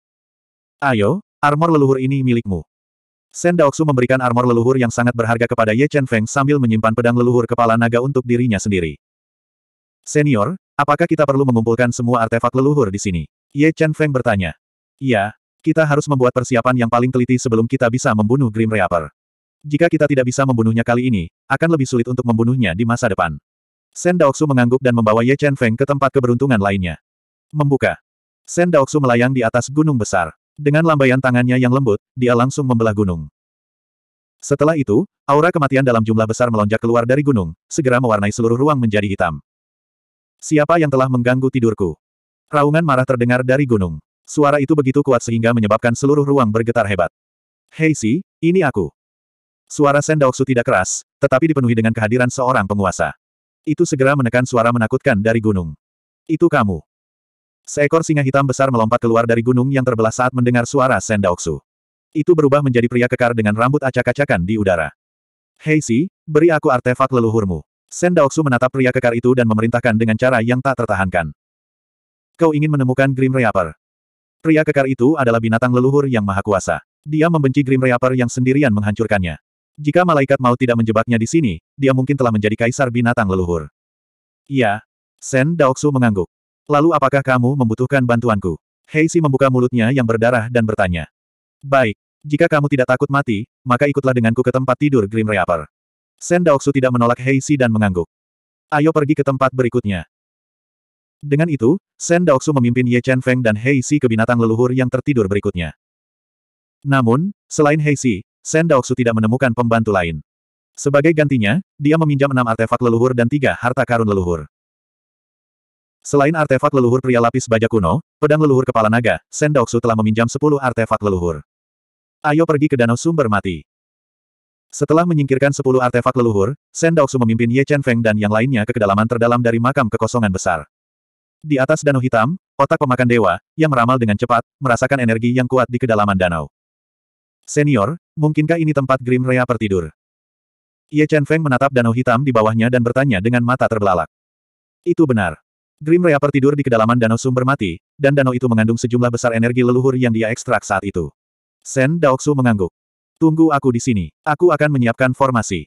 Ayo, armor leluhur ini milikmu. Sen Daoksu memberikan armor leluhur yang sangat berharga kepada Ye Chen Feng sambil menyimpan pedang leluhur kepala naga untuk dirinya sendiri. Senior, apakah kita perlu mengumpulkan semua artefak leluhur di sini? Ye Chen Feng bertanya. Iya, kita harus membuat persiapan yang paling teliti sebelum kita bisa membunuh Grim Reaper. Jika kita tidak bisa membunuhnya kali ini, akan lebih sulit untuk membunuhnya di masa depan. Sen Daoksu mengangguk dan membawa Ye Chen Feng ke tempat keberuntungan lainnya. Membuka. Sen Daoksu melayang di atas gunung besar. Dengan lambaian tangannya yang lembut, dia langsung membelah gunung. Setelah itu, aura kematian dalam jumlah besar melonjak keluar dari gunung, segera mewarnai seluruh ruang menjadi hitam. Siapa yang telah mengganggu tidurku? Raungan marah terdengar dari gunung. Suara itu begitu kuat sehingga menyebabkan seluruh ruang bergetar hebat. Hei si, ini aku. Suara Sendaoksu tidak keras, tetapi dipenuhi dengan kehadiran seorang penguasa. Itu segera menekan suara menakutkan dari gunung. Itu kamu. Seekor singa hitam besar melompat keluar dari gunung yang terbelah saat mendengar suara Sendaoksu. Itu berubah menjadi pria kekar dengan rambut acak-acakan di udara. Hei si, beri aku artefak leluhurmu. Sendaoksu menatap pria kekar itu dan memerintahkan dengan cara yang tak tertahankan. Kau ingin menemukan Grim Reaper. Pria kekar itu adalah binatang leluhur yang maha kuasa. Dia membenci Grim Reaper yang sendirian menghancurkannya. Jika malaikat mau tidak menjebaknya di sini, dia mungkin telah menjadi kaisar binatang leluhur. Iya. Sen Daoksu mengangguk. Lalu apakah kamu membutuhkan bantuanku? Heisi membuka mulutnya yang berdarah dan bertanya. Baik, jika kamu tidak takut mati, maka ikutlah denganku ke tempat tidur Grim Reaper. Sen Daoksu tidak menolak Heisi dan mengangguk. Ayo pergi ke tempat berikutnya. Dengan itu, Sen Daoksu memimpin Ye Chen Feng dan Heisi ke binatang leluhur yang tertidur berikutnya. Namun, selain Heisi, Sen Daoksu tidak menemukan pembantu lain. Sebagai gantinya, dia meminjam enam artefak leluhur dan tiga harta karun leluhur. Selain artefak leluhur pria lapis baja kuno, pedang leluhur kepala naga, Sendaoksu telah meminjam 10 artefak leluhur. Ayo pergi ke danau sumber mati. Setelah menyingkirkan 10 artefak leluhur, Sendaoksu memimpin Ye Chen Feng dan yang lainnya ke kedalaman terdalam dari makam kekosongan besar. Di atas danau hitam, otak pemakan dewa, yang meramal dengan cepat, merasakan energi yang kuat di kedalaman danau. Senior, mungkinkah ini tempat Grim Rea tertidur? Ye Chen Feng menatap danau hitam di bawahnya dan bertanya dengan mata terbelalak. Itu benar. Grim Reaper tidur di kedalaman danau sumber mati, dan danau itu mengandung sejumlah besar energi leluhur yang dia ekstrak saat itu. Sen Daoksu mengangguk. Tunggu aku di sini. Aku akan menyiapkan formasi.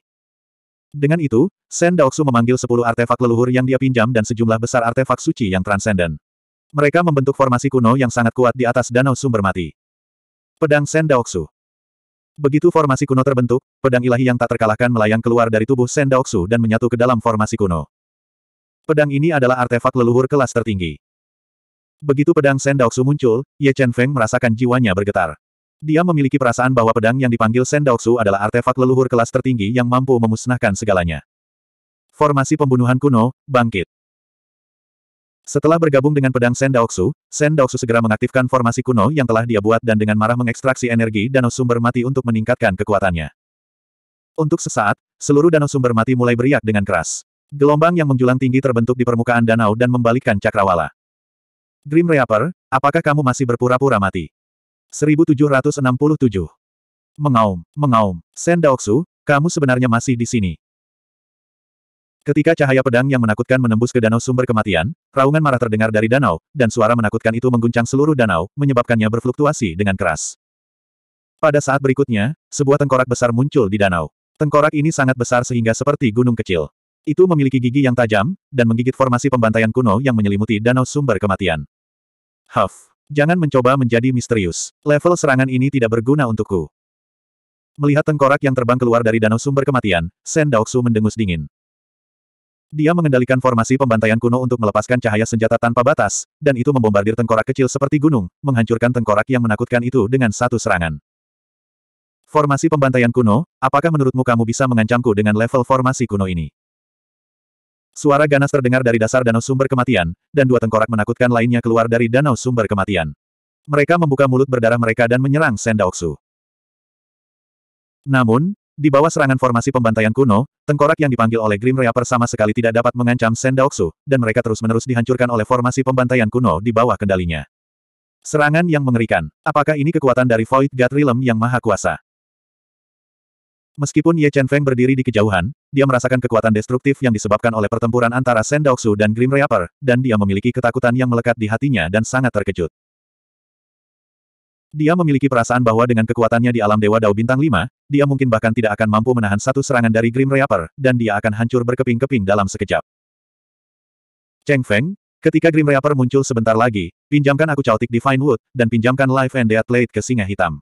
Dengan itu, Sen Daoksu memanggil sepuluh artefak leluhur yang dia pinjam dan sejumlah besar artefak suci yang transenden. Mereka membentuk formasi kuno yang sangat kuat di atas danau sumber mati. Pedang Sen Daoksu. Begitu formasi kuno terbentuk, pedang ilahi yang tak terkalahkan melayang keluar dari tubuh Sen Daoksu dan menyatu ke dalam formasi kuno. Pedang ini adalah artefak leluhur kelas tertinggi. Begitu pedang Sen Daoksu muncul, Ye Chen Feng merasakan jiwanya bergetar. Dia memiliki perasaan bahwa pedang yang dipanggil Sen Daoksu adalah artefak leluhur kelas tertinggi yang mampu memusnahkan segalanya. Formasi pembunuhan kuno, bangkit. Setelah bergabung dengan pedang Sen Daoksu, Sen Daoksu segera mengaktifkan formasi kuno yang telah dia buat dan dengan marah mengekstraksi energi danau sumber mati untuk meningkatkan kekuatannya. Untuk sesaat, seluruh danau sumber mati mulai beriak dengan keras. Gelombang yang menjulang tinggi terbentuk di permukaan danau dan membalikkan cakrawala. Dream Reaper, apakah kamu masih berpura-pura mati? 1767. Mengaum, mengaum, Sen Daoksu, kamu sebenarnya masih di sini. Ketika cahaya pedang yang menakutkan menembus ke danau sumber kematian, raungan marah terdengar dari danau, dan suara menakutkan itu mengguncang seluruh danau, menyebabkannya berfluktuasi dengan keras. Pada saat berikutnya, sebuah tengkorak besar muncul di danau. Tengkorak ini sangat besar sehingga seperti gunung kecil. Itu memiliki gigi yang tajam, dan menggigit formasi pembantaian kuno yang menyelimuti danau sumber kematian. Huff. Jangan mencoba menjadi misterius. Level serangan ini tidak berguna untukku. Melihat tengkorak yang terbang keluar dari danau sumber kematian, Sen Daoksu mendengus dingin. Dia mengendalikan formasi pembantaian kuno untuk melepaskan cahaya senjata tanpa batas, dan itu membombardir tengkorak kecil seperti gunung, menghancurkan tengkorak yang menakutkan itu dengan satu serangan. Formasi pembantaian kuno, apakah menurutmu kamu bisa mengancamku dengan level formasi kuno ini? Suara ganas terdengar dari dasar danau sumber kematian, dan dua tengkorak menakutkan lainnya keluar dari danau sumber kematian. Mereka membuka mulut berdarah mereka dan menyerang Sendaoksu. Namun, di bawah serangan formasi pembantaian kuno, tengkorak yang dipanggil oleh Grim Reaper sama sekali tidak dapat mengancam Sendaoksu, dan mereka terus-menerus dihancurkan oleh formasi pembantaian kuno di bawah kendalinya. Serangan yang mengerikan. Apakah ini kekuatan dari Void God Realm yang maha kuasa? Meskipun Ye Chen Feng berdiri di kejauhan, dia merasakan kekuatan destruktif yang disebabkan oleh pertempuran antara Shen Daoxu dan Grim Reaper, dan dia memiliki ketakutan yang melekat di hatinya dan sangat terkejut. Dia memiliki perasaan bahwa dengan kekuatannya di alam Dewa Dao Bintang 5, dia mungkin bahkan tidak akan mampu menahan satu serangan dari Grim Reaper, dan dia akan hancur berkeping-keping dalam sekejap. Cheng Feng, ketika Grim Reaper muncul sebentar lagi, pinjamkan aku cautik Divine Wood, dan pinjamkan Life and Death Blade ke Singa Hitam.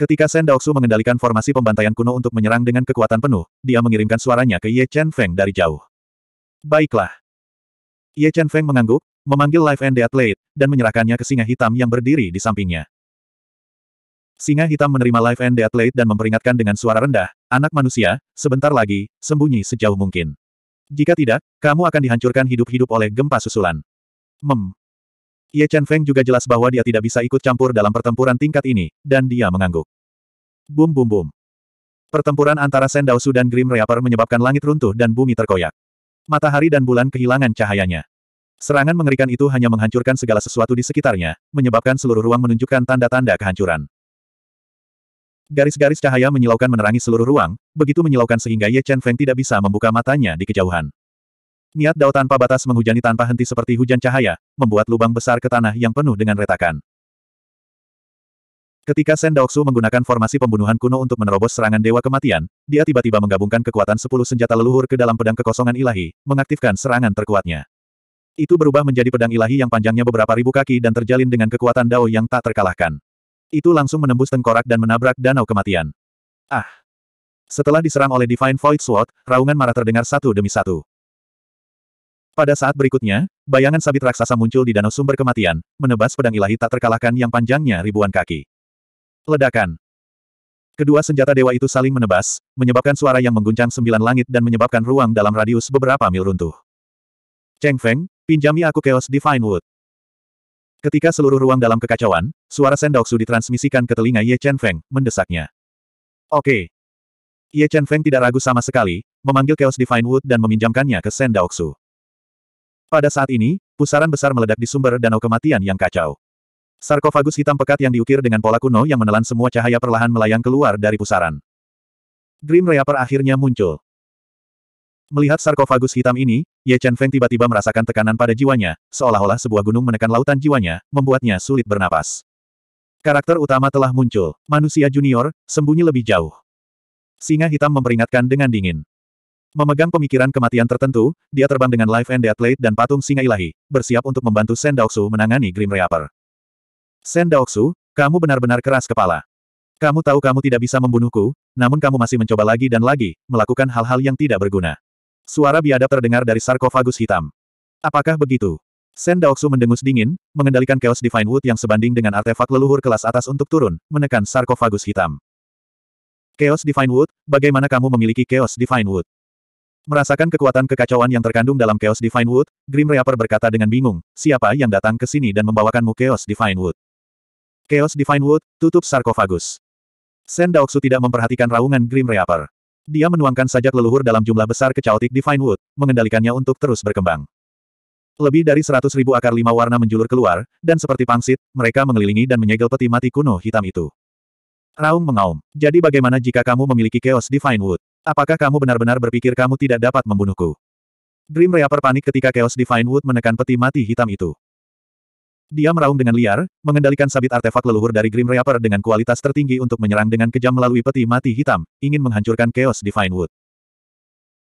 Ketika Sen Daoksu mengendalikan formasi pembantaian kuno untuk menyerang dengan kekuatan penuh, dia mengirimkan suaranya ke Ye Chen Feng dari jauh. Baiklah. Ye Chen Feng mengangguk, memanggil Life and the Athlete, dan menyerahkannya ke singa hitam yang berdiri di sampingnya. Singa hitam menerima Life and the Athlete dan memperingatkan dengan suara rendah, anak manusia, sebentar lagi, sembunyi sejauh mungkin. Jika tidak, kamu akan dihancurkan hidup-hidup oleh gempa susulan. Mem, Ye Chen Feng juga jelas bahwa dia tidak bisa ikut campur dalam pertempuran tingkat ini, dan dia mengangguk. Bum bum bum. Pertempuran antara Sen Daosu dan Grim Reaper menyebabkan langit runtuh dan bumi terkoyak. Matahari dan bulan kehilangan cahayanya. Serangan mengerikan itu hanya menghancurkan segala sesuatu di sekitarnya, menyebabkan seluruh ruang menunjukkan tanda-tanda kehancuran. Garis-garis cahaya menyilaukan menerangi seluruh ruang, begitu menyilaukan sehingga Ye Chen Feng tidak bisa membuka matanya di kejauhan. Niat Dao tanpa batas menghujani tanpa henti seperti hujan cahaya, membuat lubang besar ke tanah yang penuh dengan retakan. Ketika Sen Daoksu menggunakan formasi pembunuhan kuno untuk menerobos serangan Dewa Kematian, dia tiba-tiba menggabungkan kekuatan sepuluh senjata leluhur ke dalam pedang kekosongan ilahi, mengaktifkan serangan terkuatnya. Itu berubah menjadi pedang ilahi yang panjangnya beberapa ribu kaki dan terjalin dengan kekuatan Dao yang tak terkalahkan. Itu langsung menembus tengkorak dan menabrak danau kematian. Ah! Setelah diserang oleh Divine Void Sword, raungan marah terdengar satu demi satu. Pada saat berikutnya, bayangan sabit raksasa muncul di danau sumber kematian, menebas pedang ilahi tak terkalahkan yang panjangnya ribuan kaki. Ledakan. Kedua senjata dewa itu saling menebas, menyebabkan suara yang mengguncang sembilan langit dan menyebabkan ruang dalam radius beberapa mil runtuh. Cheng Feng, pinjami aku Chaos Divine Wood. Ketika seluruh ruang dalam kekacauan, suara Sendaoksu ditransmisikan ke telinga Ye Chen Feng, mendesaknya. Oke. Okay. Ye Chen Feng tidak ragu sama sekali, memanggil Chaos Divine Wood dan meminjamkannya ke su. Pada saat ini, pusaran besar meledak di sumber danau kematian yang kacau. Sarkofagus hitam pekat yang diukir dengan pola kuno yang menelan semua cahaya perlahan melayang keluar dari pusaran. Dream Reaper akhirnya muncul. Melihat sarkofagus hitam ini, Ye Chen Feng tiba-tiba merasakan tekanan pada jiwanya, seolah-olah sebuah gunung menekan lautan jiwanya, membuatnya sulit bernapas. Karakter utama telah muncul, manusia junior, sembunyi lebih jauh. Singa hitam memperingatkan dengan dingin. Memegang pemikiran kematian tertentu, dia terbang dengan Life and Death Blade dan patung singa ilahi, bersiap untuk membantu Sen Daoksu menangani Grim Reaper. Sen Daoksu, kamu benar-benar keras kepala. Kamu tahu kamu tidak bisa membunuhku, namun kamu masih mencoba lagi dan lagi, melakukan hal-hal yang tidak berguna. Suara biadab terdengar dari sarkofagus hitam. Apakah begitu? Sen Daoksu mendengus dingin, mengendalikan Chaos Divine Wood yang sebanding dengan artefak leluhur kelas atas untuk turun, menekan sarkofagus hitam. Chaos Divine Wood, bagaimana kamu memiliki Chaos Divine Wood? Merasakan kekuatan kekacauan yang terkandung dalam Chaos Divine Wood, Grim Reaper berkata dengan bingung, siapa yang datang ke sini dan membawakanmu Chaos Divine Wood? Chaos Divine Wood, tutup sarkofagus. Sen Daoksu tidak memperhatikan raungan Grim Reaper. Dia menuangkan sajak leluhur dalam jumlah besar ke Chaotic Divine Wood, mengendalikannya untuk terus berkembang. Lebih dari seratus ribu akar lima warna menjulur keluar, dan seperti pangsit, mereka mengelilingi dan menyegel peti mati kuno hitam itu. Raung mengaum. Jadi bagaimana jika kamu memiliki Chaos Divine Wood? Apakah kamu benar-benar berpikir kamu tidak dapat membunuhku? Dream Reaper panik ketika Chaos Divine Wood menekan peti mati hitam itu. Dia meraung dengan liar, mengendalikan sabit artefak leluhur dari Grim Reaper dengan kualitas tertinggi untuk menyerang dengan kejam melalui peti mati hitam, ingin menghancurkan Chaos Divine Wood.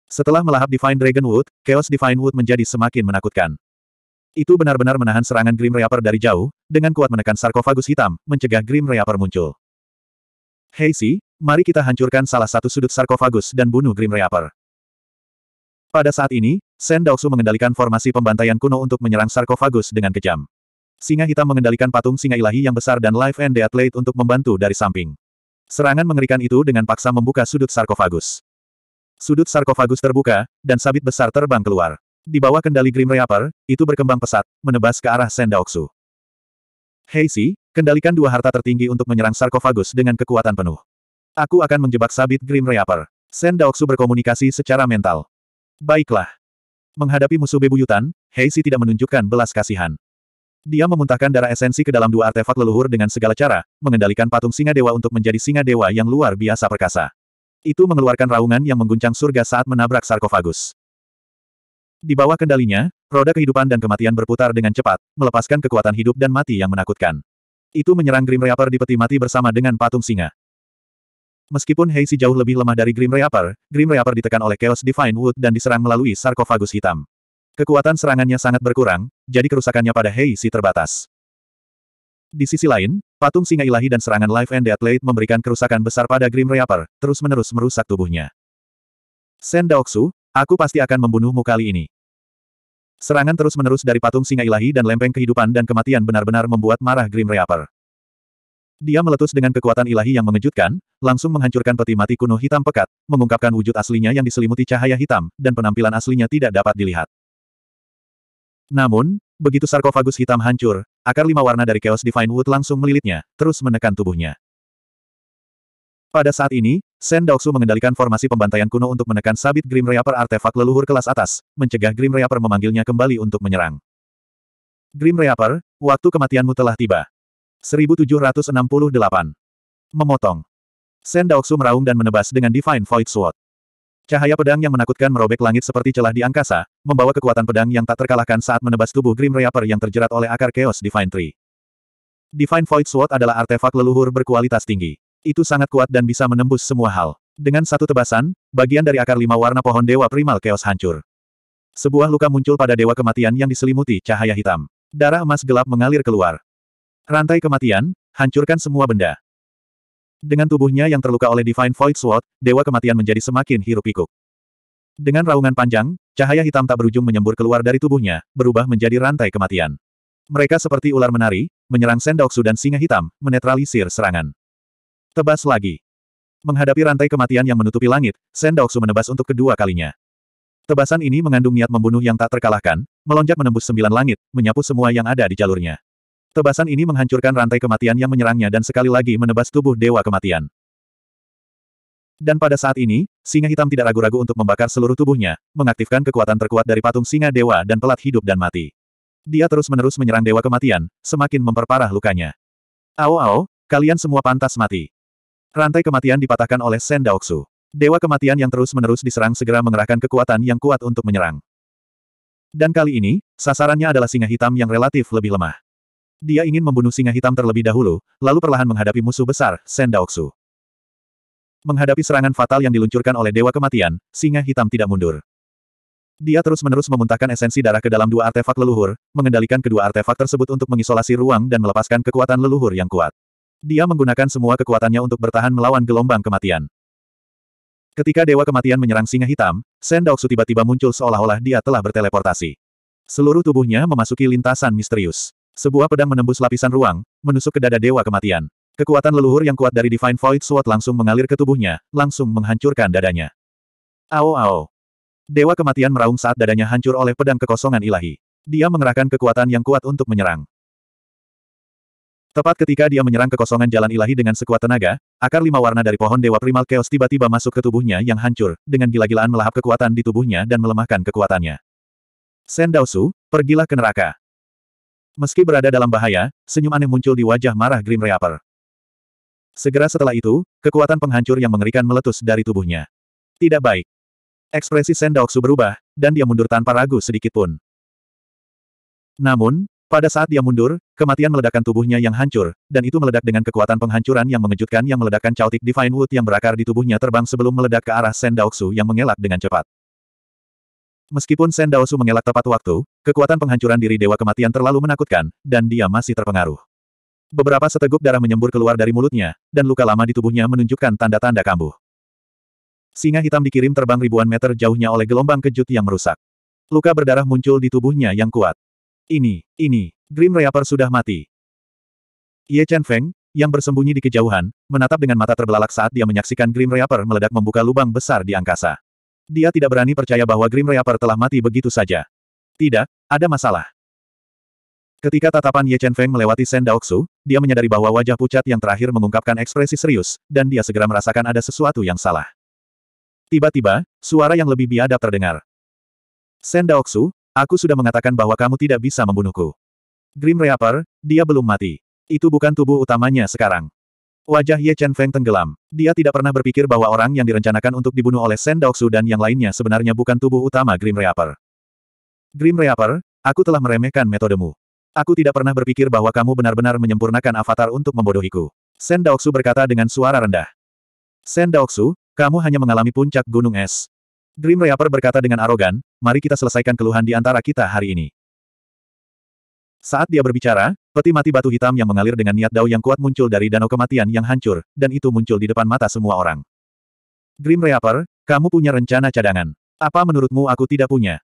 Setelah melahap Divine Dragon Wood, Chaos Divine Wood menjadi semakin menakutkan. Itu benar-benar menahan serangan Grim Reaper dari jauh, dengan kuat menekan sarkofagus hitam, mencegah Grim Reaper muncul. si? Mari kita hancurkan salah satu sudut sarkofagus dan bunuh Grim Reaper. Pada saat ini, Sen Daosu mengendalikan formasi pembantaian kuno untuk menyerang sarkofagus dengan kejam. Singa hitam mengendalikan patung singa ilahi yang besar dan Life and Death Blade untuk membantu dari samping. Serangan mengerikan itu dengan paksa membuka sudut sarkofagus. Sudut sarkofagus terbuka, dan sabit besar terbang keluar. Di bawah kendali Grim Reaper, itu berkembang pesat, menebas ke arah Sen Hei si, kendalikan dua harta tertinggi untuk menyerang sarkofagus dengan kekuatan penuh. Aku akan menjebak sabit Grim Reaper. Sen Daoksu berkomunikasi secara mental. Baiklah. Menghadapi musuh bebuyutan, Heisi tidak menunjukkan belas kasihan. Dia memuntahkan darah esensi ke dalam dua artefak leluhur dengan segala cara, mengendalikan patung singa dewa untuk menjadi singa dewa yang luar biasa perkasa. Itu mengeluarkan raungan yang mengguncang surga saat menabrak sarkofagus. Di bawah kendalinya, roda kehidupan dan kematian berputar dengan cepat, melepaskan kekuatan hidup dan mati yang menakutkan. Itu menyerang Grim Reaper di peti mati bersama dengan patung singa. Meskipun Heisi jauh lebih lemah dari Grim Reaper, Grim Reaper ditekan oleh Chaos Divine Wood dan diserang melalui sarkofagus hitam. Kekuatan serangannya sangat berkurang, jadi kerusakannya pada Heisi terbatas. Di sisi lain, patung singa ilahi dan serangan Life and Death Blade memberikan kerusakan besar pada Grim Reaper, terus-menerus merusak tubuhnya. Sen Daoksu, aku pasti akan membunuhmu kali ini. Serangan terus-menerus dari patung singa ilahi dan lempeng kehidupan dan kematian benar-benar membuat marah Grim Reaper. Dia meletus dengan kekuatan ilahi yang mengejutkan, langsung menghancurkan peti mati kuno hitam pekat, mengungkapkan wujud aslinya yang diselimuti cahaya hitam, dan penampilan aslinya tidak dapat dilihat. Namun, begitu sarkofagus hitam hancur, akar lima warna dari Chaos Divine Wood langsung melilitnya, terus menekan tubuhnya. Pada saat ini, Sen Daoksu mengendalikan formasi pembantaian kuno untuk menekan sabit Grim Reaper artefak leluhur kelas atas, mencegah Grim Reaper memanggilnya kembali untuk menyerang. Grim Reaper, waktu kematianmu telah tiba. 1768. Memotong. Sen Daoksu meraung dan menebas dengan Divine Void Sword. Cahaya pedang yang menakutkan merobek langit seperti celah di angkasa, membawa kekuatan pedang yang tak terkalahkan saat menebas tubuh Grim Reaper yang terjerat oleh akar Chaos Divine Tree. Divine Void Sword adalah artefak leluhur berkualitas tinggi. Itu sangat kuat dan bisa menembus semua hal. Dengan satu tebasan, bagian dari akar lima warna pohon Dewa Primal Chaos hancur. Sebuah luka muncul pada Dewa Kematian yang diselimuti cahaya hitam. Darah emas gelap mengalir keluar. Rantai kematian, hancurkan semua benda. Dengan tubuhnya yang terluka oleh Divine Void Sword, Dewa Kematian menjadi semakin hirup pikuk Dengan raungan panjang, cahaya hitam tak berujung menyembur keluar dari tubuhnya, berubah menjadi rantai kematian. Mereka seperti ular menari, menyerang Sendoksu dan Singa Hitam, menetralisir serangan. Tebas lagi. Menghadapi rantai kematian yang menutupi langit, Sendoksu menebas untuk kedua kalinya. Tebasan ini mengandung niat membunuh yang tak terkalahkan, melonjak menembus sembilan langit, menyapu semua yang ada di jalurnya. Tebasan ini menghancurkan rantai kematian yang menyerangnya dan sekali lagi menebas tubuh Dewa Kematian. Dan pada saat ini, singa hitam tidak ragu-ragu untuk membakar seluruh tubuhnya, mengaktifkan kekuatan terkuat dari patung singa dewa dan pelat hidup dan mati. Dia terus-menerus menyerang dewa kematian, semakin memperparah lukanya. Ao-ao, kalian semua pantas mati. Rantai kematian dipatahkan oleh Sen Daoksu. Dewa kematian yang terus-menerus diserang segera mengerahkan kekuatan yang kuat untuk menyerang. Dan kali ini, sasarannya adalah singa hitam yang relatif lebih lemah. Dia ingin membunuh singa hitam terlebih dahulu, lalu perlahan menghadapi musuh besar, Sen Daoksu. Menghadapi serangan fatal yang diluncurkan oleh Dewa Kematian, singa hitam tidak mundur. Dia terus-menerus memuntahkan esensi darah ke dalam dua artefak leluhur, mengendalikan kedua artefak tersebut untuk mengisolasi ruang dan melepaskan kekuatan leluhur yang kuat. Dia menggunakan semua kekuatannya untuk bertahan melawan gelombang kematian. Ketika Dewa Kematian menyerang singa hitam, Sen Daoksu tiba-tiba muncul seolah-olah dia telah berteleportasi. Seluruh tubuhnya memasuki lintasan misterius. Sebuah pedang menembus lapisan ruang, menusuk ke dada Dewa Kematian. Kekuatan leluhur yang kuat dari Divine Void Sword langsung mengalir ke tubuhnya, langsung menghancurkan dadanya. Ao ao. Dewa Kematian meraung saat dadanya hancur oleh pedang kekosongan ilahi. Dia mengerahkan kekuatan yang kuat untuk menyerang. Tepat ketika dia menyerang kekosongan jalan ilahi dengan sekuat tenaga, akar lima warna dari pohon Dewa Primal Chaos tiba-tiba masuk ke tubuhnya yang hancur, dengan gila-gilaan melahap kekuatan di tubuhnya dan melemahkan kekuatannya. Sen Daosu, pergilah ke neraka. Meski berada dalam bahaya, senyum aneh muncul di wajah marah Grim Reaper. Segera setelah itu, kekuatan penghancur yang mengerikan meletus dari tubuhnya. Tidak baik. Ekspresi Sen Daoksu berubah, dan dia mundur tanpa ragu sedikit pun. Namun, pada saat dia mundur, kematian meledakkan tubuhnya yang hancur, dan itu meledak dengan kekuatan penghancuran yang mengejutkan yang meledakkan cautik Divine Wood yang berakar di tubuhnya terbang sebelum meledak ke arah Sen Daoksu yang mengelak dengan cepat. Meskipun Sen Daosu mengelak tepat waktu, kekuatan penghancuran diri Dewa Kematian terlalu menakutkan, dan dia masih terpengaruh. Beberapa seteguk darah menyembur keluar dari mulutnya, dan luka lama di tubuhnya menunjukkan tanda-tanda kambuh. Singa hitam dikirim terbang ribuan meter jauhnya oleh gelombang kejut yang merusak. Luka berdarah muncul di tubuhnya yang kuat. Ini, ini, Grim Reaper sudah mati. Ye Chen Feng, yang bersembunyi di kejauhan, menatap dengan mata terbelalak saat dia menyaksikan Grim Reaper meledak membuka lubang besar di angkasa. Dia tidak berani percaya bahwa Grim Reaper telah mati begitu saja. Tidak, ada masalah. Ketika tatapan Ye Chen Feng melewati Shen Daoksu, dia menyadari bahwa wajah pucat yang terakhir mengungkapkan ekspresi serius, dan dia segera merasakan ada sesuatu yang salah. Tiba-tiba, suara yang lebih biadab terdengar. Shen Daoksu, aku sudah mengatakan bahwa kamu tidak bisa membunuhku. Grim Reaper, dia belum mati. Itu bukan tubuh utamanya sekarang. Wajah Ye Chen Feng tenggelam. Dia tidak pernah berpikir bahwa orang yang direncanakan untuk dibunuh oleh Sen Daoksu dan yang lainnya sebenarnya bukan tubuh utama Grim Reaper. Grim Reaper, aku telah meremehkan metodemu. Aku tidak pernah berpikir bahwa kamu benar-benar menyempurnakan avatar untuk membodohiku. Sen Daoksu berkata dengan suara rendah. Sen Daoksu, kamu hanya mengalami puncak gunung es. Grim Reaper berkata dengan arogan, mari kita selesaikan keluhan di antara kita hari ini. Saat dia berbicara, peti mati batu hitam yang mengalir dengan niat dao yang kuat muncul dari danau kematian yang hancur, dan itu muncul di depan mata semua orang. Grim Reaper, kamu punya rencana cadangan. Apa menurutmu aku tidak punya?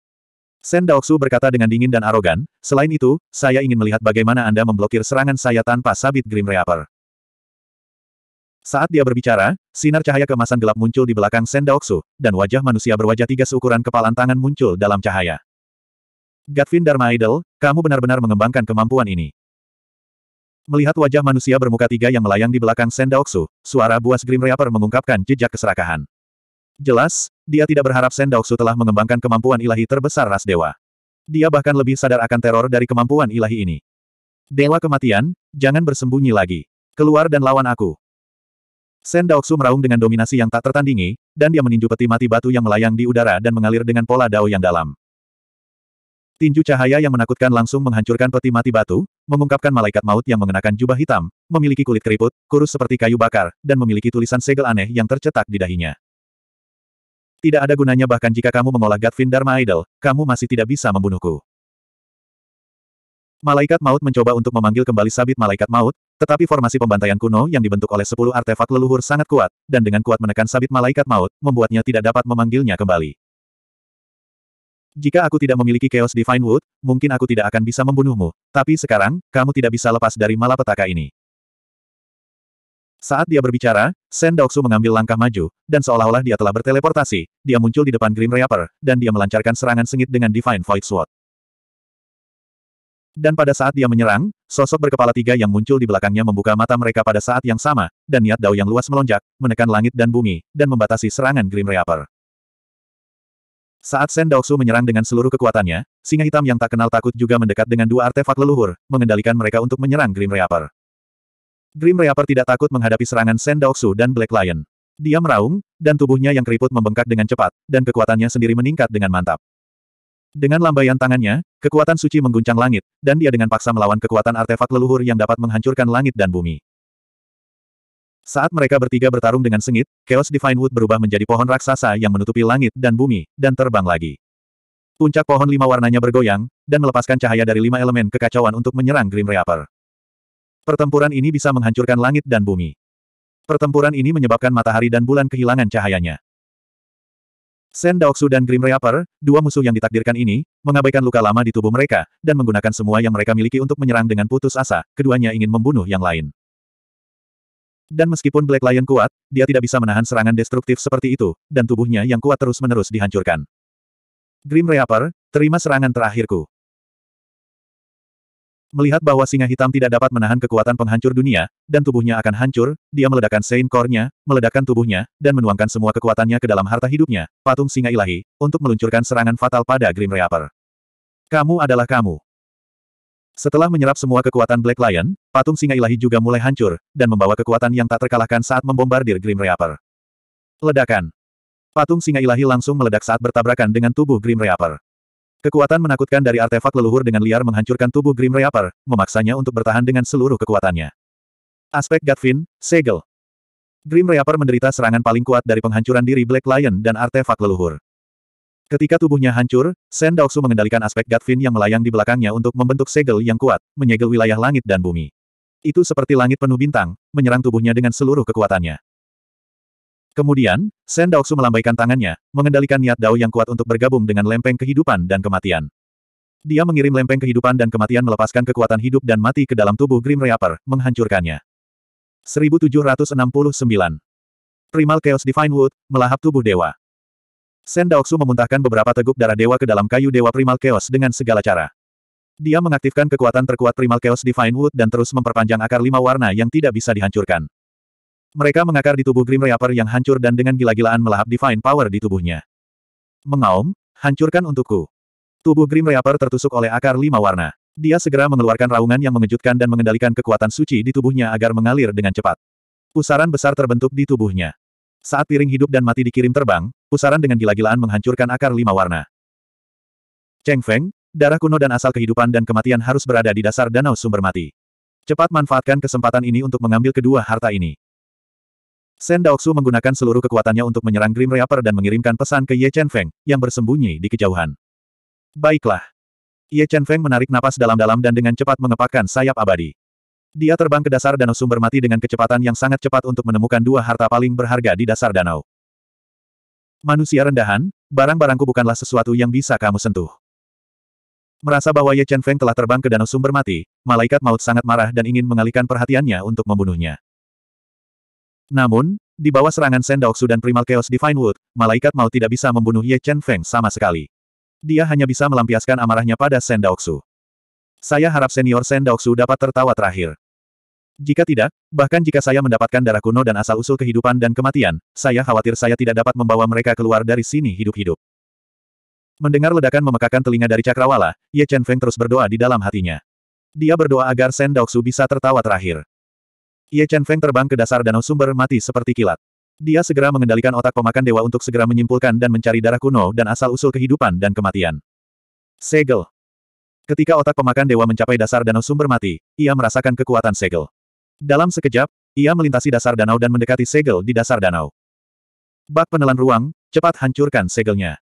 Sen Daoksu berkata dengan dingin dan arogan, selain itu, saya ingin melihat bagaimana Anda memblokir serangan saya tanpa sabit Grim Reaper. Saat dia berbicara, sinar cahaya kemasan gelap muncul di belakang Sen Daoksu, dan wajah manusia berwajah tiga seukuran kepalan tangan muncul dalam cahaya. Gatvin Dharma Idol, kamu benar-benar mengembangkan kemampuan ini. Melihat wajah manusia bermuka tiga yang melayang di belakang Sendaoksu, suara buas Grim Reaper mengungkapkan jejak keserakahan. Jelas, dia tidak berharap Sendaoksu telah mengembangkan kemampuan ilahi terbesar ras dewa. Dia bahkan lebih sadar akan teror dari kemampuan ilahi ini. Dewa kematian, jangan bersembunyi lagi. Keluar dan lawan aku. Sendaoksu meraung dengan dominasi yang tak tertandingi, dan dia meninju peti mati batu yang melayang di udara dan mengalir dengan pola dao yang dalam. Tinju cahaya yang menakutkan langsung menghancurkan peti mati batu, mengungkapkan malaikat maut yang mengenakan jubah hitam, memiliki kulit keriput, kurus seperti kayu bakar, dan memiliki tulisan segel aneh yang tercetak di dahinya. Tidak ada gunanya bahkan jika kamu mengolah Gatvin Dharma Idol, kamu masih tidak bisa membunuhku. Malaikat maut mencoba untuk memanggil kembali sabit malaikat maut, tetapi formasi pembantaian kuno yang dibentuk oleh sepuluh artefak leluhur sangat kuat, dan dengan kuat menekan sabit malaikat maut, membuatnya tidak dapat memanggilnya kembali. Jika aku tidak memiliki Chaos Divine Wood, mungkin aku tidak akan bisa membunuhmu. Tapi sekarang, kamu tidak bisa lepas dari malapetaka ini. Saat dia berbicara, Sen Daoksu mengambil langkah maju, dan seolah-olah dia telah berteleportasi, dia muncul di depan Grim Reaper, dan dia melancarkan serangan sengit dengan Divine Void Sword. Dan pada saat dia menyerang, sosok berkepala tiga yang muncul di belakangnya membuka mata mereka pada saat yang sama, dan niat Dao yang luas melonjak, menekan langit dan bumi, dan membatasi serangan Grim Reaper. Saat Sen Daoksu menyerang dengan seluruh kekuatannya, singa hitam yang tak kenal takut juga mendekat dengan dua artefak leluhur, mengendalikan mereka untuk menyerang Grim Reaper. Grim Reaper tidak takut menghadapi serangan Sen Daoksu dan Black Lion. Dia meraung, dan tubuhnya yang keriput membengkak dengan cepat, dan kekuatannya sendiri meningkat dengan mantap. Dengan lambaian tangannya, kekuatan suci mengguncang langit, dan dia dengan paksa melawan kekuatan artefak leluhur yang dapat menghancurkan langit dan bumi. Saat mereka bertiga bertarung dengan sengit, Chaos Divine Wood berubah menjadi pohon raksasa yang menutupi langit dan bumi, dan terbang lagi. Puncak pohon lima warnanya bergoyang, dan melepaskan cahaya dari lima elemen kekacauan untuk menyerang Grim Reaper. Pertempuran ini bisa menghancurkan langit dan bumi. Pertempuran ini menyebabkan matahari dan bulan kehilangan cahayanya. Sen Daoksu dan Grim Reaper, dua musuh yang ditakdirkan ini, mengabaikan luka lama di tubuh mereka, dan menggunakan semua yang mereka miliki untuk menyerang dengan putus asa, keduanya ingin membunuh yang lain. Dan meskipun Black Lion kuat, dia tidak bisa menahan serangan destruktif seperti itu, dan tubuhnya yang kuat terus-menerus dihancurkan. Grim Reaper, terima serangan terakhirku. Melihat bahwa singa hitam tidak dapat menahan kekuatan penghancur dunia, dan tubuhnya akan hancur, dia meledakkan Saint Core-nya, meledakkan tubuhnya, dan menuangkan semua kekuatannya ke dalam harta hidupnya, patung singa ilahi, untuk meluncurkan serangan fatal pada Grim Reaper. Kamu adalah kamu. Setelah menyerap semua kekuatan Black Lion, patung singa ilahi juga mulai hancur, dan membawa kekuatan yang tak terkalahkan saat membombardir Grim Reaper. Ledakan. Patung singa ilahi langsung meledak saat bertabrakan dengan tubuh Grim Reaper. Kekuatan menakutkan dari artefak leluhur dengan liar menghancurkan tubuh Grim Reaper, memaksanya untuk bertahan dengan seluruh kekuatannya. Aspek Gatvin, Segel. Grim Reaper menderita serangan paling kuat dari penghancuran diri Black Lion dan artefak leluhur. Ketika tubuhnya hancur, Sen Daoksu mengendalikan aspek Gatvin yang melayang di belakangnya untuk membentuk segel yang kuat, menyegel wilayah langit dan bumi. Itu seperti langit penuh bintang, menyerang tubuhnya dengan seluruh kekuatannya. Kemudian, Sen Daoksu melambaikan tangannya, mengendalikan niat Dao yang kuat untuk bergabung dengan lempeng kehidupan dan kematian. Dia mengirim lempeng kehidupan dan kematian melepaskan kekuatan hidup dan mati ke dalam tubuh Grim Reaper, menghancurkannya. 1769 Primal Chaos Divine Wood, melahap tubuh dewa. Sen Daoksu memuntahkan beberapa teguk darah dewa ke dalam kayu dewa primal chaos dengan segala cara. Dia mengaktifkan kekuatan terkuat primal chaos Divine Wood dan terus memperpanjang akar lima warna yang tidak bisa dihancurkan. Mereka mengakar di tubuh Grim Reaper yang hancur dan dengan gila-gilaan melahap Divine Power di tubuhnya. Mengaum, hancurkan untukku. Tubuh Grim Reaper tertusuk oleh akar lima warna. Dia segera mengeluarkan raungan yang mengejutkan dan mengendalikan kekuatan suci di tubuhnya agar mengalir dengan cepat. Pusaran besar terbentuk di tubuhnya. Saat piring hidup dan mati dikirim terbang, pusaran dengan gila-gilaan menghancurkan akar lima warna. Cheng Feng, darah kuno dan asal kehidupan dan kematian harus berada di dasar danau sumber mati. Cepat manfaatkan kesempatan ini untuk mengambil kedua harta ini. Shen Daoksu menggunakan seluruh kekuatannya untuk menyerang Grim Reaper dan mengirimkan pesan ke Ye Chen Feng, yang bersembunyi di kejauhan. Baiklah. Ye Chen Feng menarik napas dalam-dalam dan dengan cepat mengepakkan sayap abadi. Dia terbang ke dasar danau sumber mati dengan kecepatan yang sangat cepat untuk menemukan dua harta paling berharga di dasar danau. Manusia rendahan, barang-barangku bukanlah sesuatu yang bisa kamu sentuh. Merasa bahwa Ye Chen Feng telah terbang ke danau sumber mati, malaikat maut sangat marah dan ingin mengalihkan perhatiannya untuk membunuhnya. Namun, di bawah serangan Sendaoksu dan Primal Chaos Divine Wood, malaikat maut tidak bisa membunuh Ye Chen Feng sama sekali. Dia hanya bisa melampiaskan amarahnya pada Sendaoksu. Saya harap senior Sendaoksu dapat tertawa terakhir. Jika tidak, bahkan jika saya mendapatkan darah kuno dan asal-usul kehidupan dan kematian, saya khawatir saya tidak dapat membawa mereka keluar dari sini hidup-hidup. Mendengar ledakan memekakan telinga dari Cakrawala, Ye Chen Feng terus berdoa di dalam hatinya. Dia berdoa agar Shen Daoksu bisa tertawa terakhir. Ye Chen Feng terbang ke dasar danau sumber mati seperti kilat. Dia segera mengendalikan otak pemakan dewa untuk segera menyimpulkan dan mencari darah kuno dan asal-usul kehidupan dan kematian. Segel. Ketika otak pemakan dewa mencapai dasar danau sumber mati, ia merasakan kekuatan segel. Dalam sekejap, ia melintasi dasar danau dan mendekati segel di dasar danau. Bak penelan ruang, cepat hancurkan segelnya.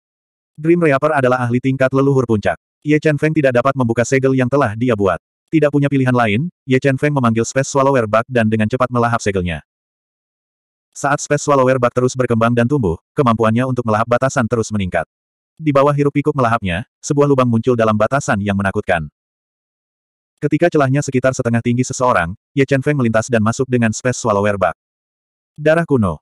Dream Reaper adalah ahli tingkat leluhur puncak. Ye Chen Feng tidak dapat membuka segel yang telah dia buat. Tidak punya pilihan lain, Ye Chen Feng memanggil Space Swallower Bug dan dengan cepat melahap segelnya. Saat Space Swallower Bug terus berkembang dan tumbuh, kemampuannya untuk melahap batasan terus meningkat. Di bawah hirup pikuk melahapnya, sebuah lubang muncul dalam batasan yang menakutkan. Ketika celahnya sekitar setengah tinggi seseorang, Ye Chen Feng melintas dan masuk dengan Space Swallower Bug. Darah kuno.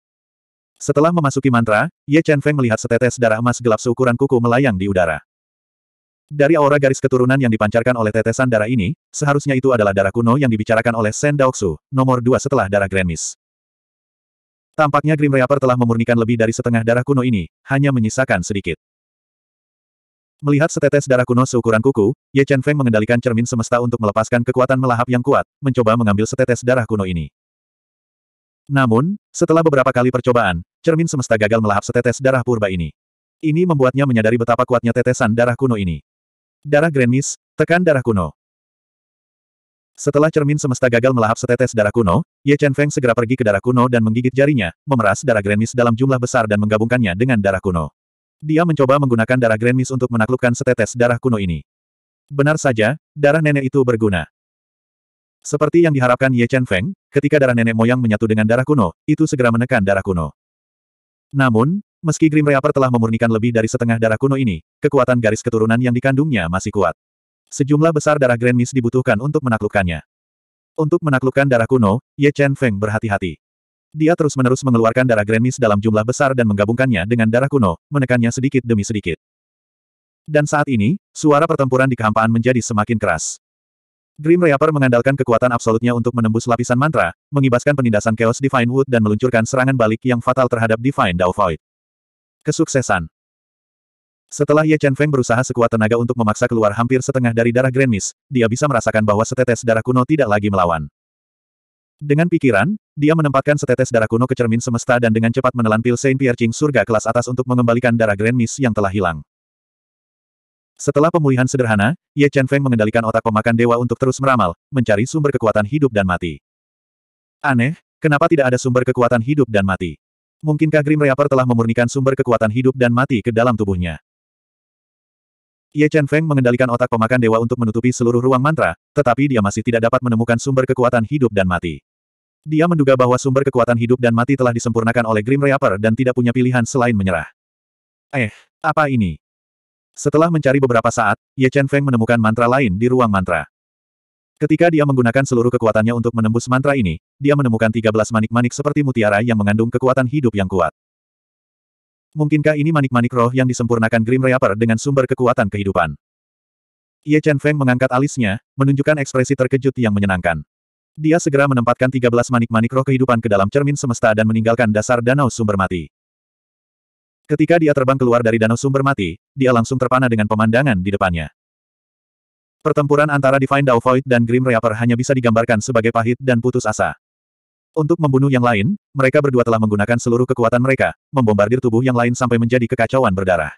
Setelah memasuki mantra, Ye Chen Feng melihat setetes darah emas gelap seukuran kuku melayang di udara. Dari aura garis keturunan yang dipancarkan oleh tetesan darah ini, seharusnya itu adalah darah kuno yang dibicarakan oleh Sen Daoksu, nomor dua setelah darah Grandmis. Tampaknya Grim Reaper telah memurnikan lebih dari setengah darah kuno ini, hanya menyisakan sedikit. Melihat setetes darah kuno seukuran kuku, Ye Chen Feng mengendalikan cermin semesta untuk melepaskan kekuatan melahap yang kuat, mencoba mengambil setetes darah kuno ini. Namun, setelah beberapa kali percobaan, cermin semesta gagal melahap setetes darah purba ini. Ini membuatnya menyadari betapa kuatnya tetesan darah kuno ini. Darah Grand Miss, tekan darah kuno. Setelah cermin semesta gagal melahap setetes darah kuno, Ye Chen Feng segera pergi ke darah kuno dan menggigit jarinya, memeras darah Grand Miss dalam jumlah besar dan menggabungkannya dengan darah kuno. Dia mencoba menggunakan darah Grand Miss untuk menaklukkan setetes darah kuno ini. Benar saja, darah nenek itu berguna. Seperti yang diharapkan Ye Chen Feng, ketika darah nenek moyang menyatu dengan darah kuno, itu segera menekan darah kuno. Namun, meski Grim Reaper telah memurnikan lebih dari setengah darah kuno ini, kekuatan garis keturunan yang dikandungnya masih kuat. Sejumlah besar darah Grand Miss dibutuhkan untuk menaklukkannya. Untuk menaklukkan darah kuno, Ye Chen Feng berhati-hati. Dia terus-menerus mengeluarkan darah Granmis dalam jumlah besar dan menggabungkannya dengan darah kuno, menekannya sedikit demi sedikit. Dan saat ini, suara pertempuran di kehampaan menjadi semakin keras. Grim Reaper mengandalkan kekuatan absolutnya untuk menembus lapisan mantra, mengibaskan penindasan Chaos Divine Wood dan meluncurkan serangan balik yang fatal terhadap Divine Dao Void. Kesuksesan Setelah Ye Chen Feng berusaha sekuat tenaga untuk memaksa keluar hampir setengah dari darah Granmis, dia bisa merasakan bahwa setetes darah kuno tidak lagi melawan. Dengan pikiran, dia menempatkan setetes darah kuno ke cermin semesta dan dengan cepat menelan pil Saint Pierre Ching surga kelas atas untuk mengembalikan darah Grand Miss yang telah hilang. Setelah pemulihan sederhana, Ye Chen Feng mengendalikan otak pemakan dewa untuk terus meramal, mencari sumber kekuatan hidup dan mati. Aneh, kenapa tidak ada sumber kekuatan hidup dan mati? Mungkinkah Grim Reaper telah memurnikan sumber kekuatan hidup dan mati ke dalam tubuhnya? Ye Chen Feng mengendalikan otak pemakan dewa untuk menutupi seluruh ruang mantra, tetapi dia masih tidak dapat menemukan sumber kekuatan hidup dan mati. Dia menduga bahwa sumber kekuatan hidup dan mati telah disempurnakan oleh Grim Reaper dan tidak punya pilihan selain menyerah. Eh, apa ini? Setelah mencari beberapa saat, Ye Chen Feng menemukan mantra lain di ruang mantra. Ketika dia menggunakan seluruh kekuatannya untuk menembus mantra ini, dia menemukan 13 manik-manik seperti mutiara yang mengandung kekuatan hidup yang kuat. Mungkinkah ini manik-manik roh yang disempurnakan Grim Reaper dengan sumber kekuatan kehidupan? Ye Chen Feng mengangkat alisnya, menunjukkan ekspresi terkejut yang menyenangkan. Dia segera menempatkan 13 manik-manik roh kehidupan ke dalam cermin semesta dan meninggalkan dasar danau sumber mati. Ketika dia terbang keluar dari danau sumber mati, dia langsung terpana dengan pemandangan di depannya. Pertempuran antara Divine Dao Void dan Grim Reaper hanya bisa digambarkan sebagai pahit dan putus asa. Untuk membunuh yang lain, mereka berdua telah menggunakan seluruh kekuatan mereka, membombardir tubuh yang lain sampai menjadi kekacauan berdarah.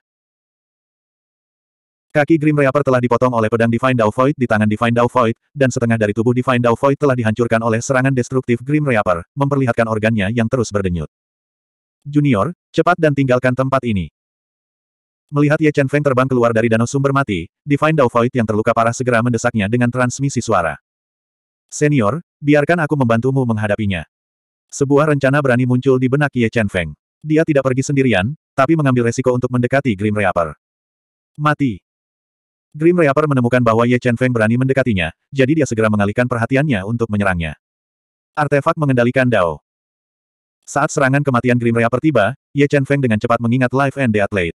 Kaki Grim Reaper telah dipotong oleh pedang Divine Dao Void di tangan Divine Dao Void, dan setengah dari tubuh Divine Dao Void telah dihancurkan oleh serangan destruktif Grim Reaper, memperlihatkan organnya yang terus berdenyut. Junior, cepat dan tinggalkan tempat ini. Melihat Ye Chen Feng terbang keluar dari danau sumber mati, Divine Dao Void yang terluka parah segera mendesaknya dengan transmisi suara. Senior, biarkan aku membantumu menghadapinya. Sebuah rencana berani muncul di benak Ye Chen Feng. Dia tidak pergi sendirian, tapi mengambil resiko untuk mendekati Grim Reaper. Mati. Grim Reaper menemukan bahwa Ye Chen Feng berani mendekatinya, jadi dia segera mengalihkan perhatiannya untuk menyerangnya. Artefak mengendalikan Dao. Saat serangan kematian Grim Reaper tiba, Ye Chen Feng dengan cepat mengingat Life and Death Blade.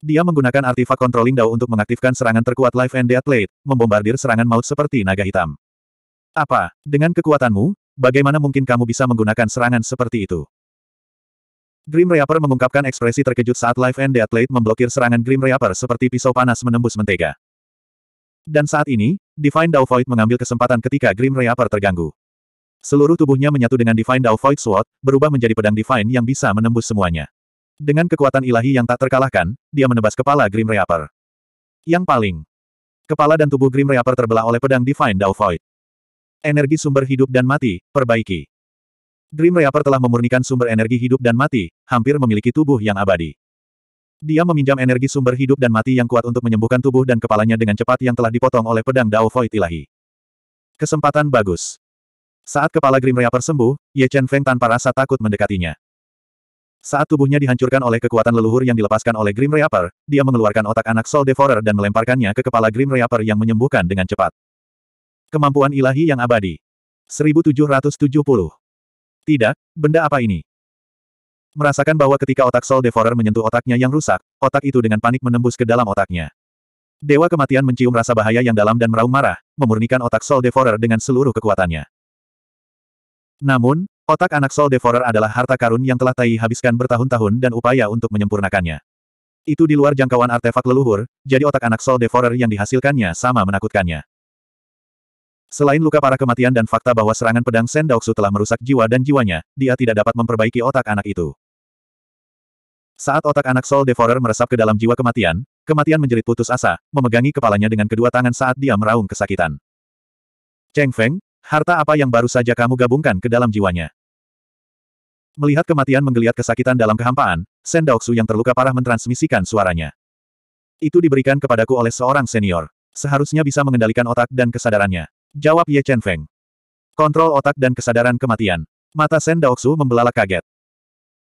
Dia menggunakan artefak controlling Dao untuk mengaktifkan serangan terkuat Life and Death Blade, membombardir serangan maut seperti naga hitam. Apa, dengan kekuatanmu, bagaimana mungkin kamu bisa menggunakan serangan seperti itu? Grim Reaper mengungkapkan ekspresi terkejut saat Life and Plate memblokir serangan Grim Reaper seperti pisau panas menembus mentega. Dan saat ini, Divine Dao Void mengambil kesempatan ketika Grim Reaper terganggu. Seluruh tubuhnya menyatu dengan Divine Dao Void Sword, berubah menjadi pedang Divine yang bisa menembus semuanya. Dengan kekuatan ilahi yang tak terkalahkan, dia menebas kepala Grim Reaper. Yang paling. Kepala dan tubuh Grim Reaper terbelah oleh pedang Divine Dao Void. Energi sumber hidup dan mati, perbaiki. Dream Reaper telah memurnikan sumber energi hidup dan mati, hampir memiliki tubuh yang abadi. Dia meminjam energi sumber hidup dan mati yang kuat untuk menyembuhkan tubuh dan kepalanya dengan cepat yang telah dipotong oleh pedang Dao Void Ilahi. Kesempatan bagus. Saat kepala Grim Reaper sembuh, Ye Chen Feng tanpa rasa takut mendekatinya. Saat tubuhnya dihancurkan oleh kekuatan leluhur yang dilepaskan oleh Grim Reaper, dia mengeluarkan otak anak Soul Devourer dan melemparkannya ke kepala Grim Reaper yang menyembuhkan dengan cepat. Kemampuan ilahi yang abadi. 1770 tidak, benda apa ini? Merasakan bahwa ketika otak Soul Devourer menyentuh otaknya yang rusak, otak itu dengan panik menembus ke dalam otaknya. Dewa kematian mencium rasa bahaya yang dalam dan meraung marah, memurnikan otak Soul Devourer dengan seluruh kekuatannya. Namun, otak anak Soul Devourer adalah harta karun yang telah Tai habiskan bertahun-tahun dan upaya untuk menyempurnakannya. Itu di luar jangkauan artefak leluhur, jadi otak anak Soul Devourer yang dihasilkannya sama menakutkannya. Selain luka parah kematian dan fakta bahwa serangan pedang Sen Daoksu telah merusak jiwa dan jiwanya, dia tidak dapat memperbaiki otak anak itu. Saat otak anak Soul Devourer meresap ke dalam jiwa kematian, kematian menjerit putus asa, memegangi kepalanya dengan kedua tangan saat dia meraung kesakitan. Cheng Feng, harta apa yang baru saja kamu gabungkan ke dalam jiwanya? Melihat kematian menggeliat kesakitan dalam kehampaan, Sen Daoksu yang terluka parah mentransmisikan suaranya. Itu diberikan kepadaku oleh seorang senior. Seharusnya bisa mengendalikan otak dan kesadarannya. Jawab Ye Chen Feng. Kontrol otak dan kesadaran kematian. Mata Sen Daoksu membelalak kaget.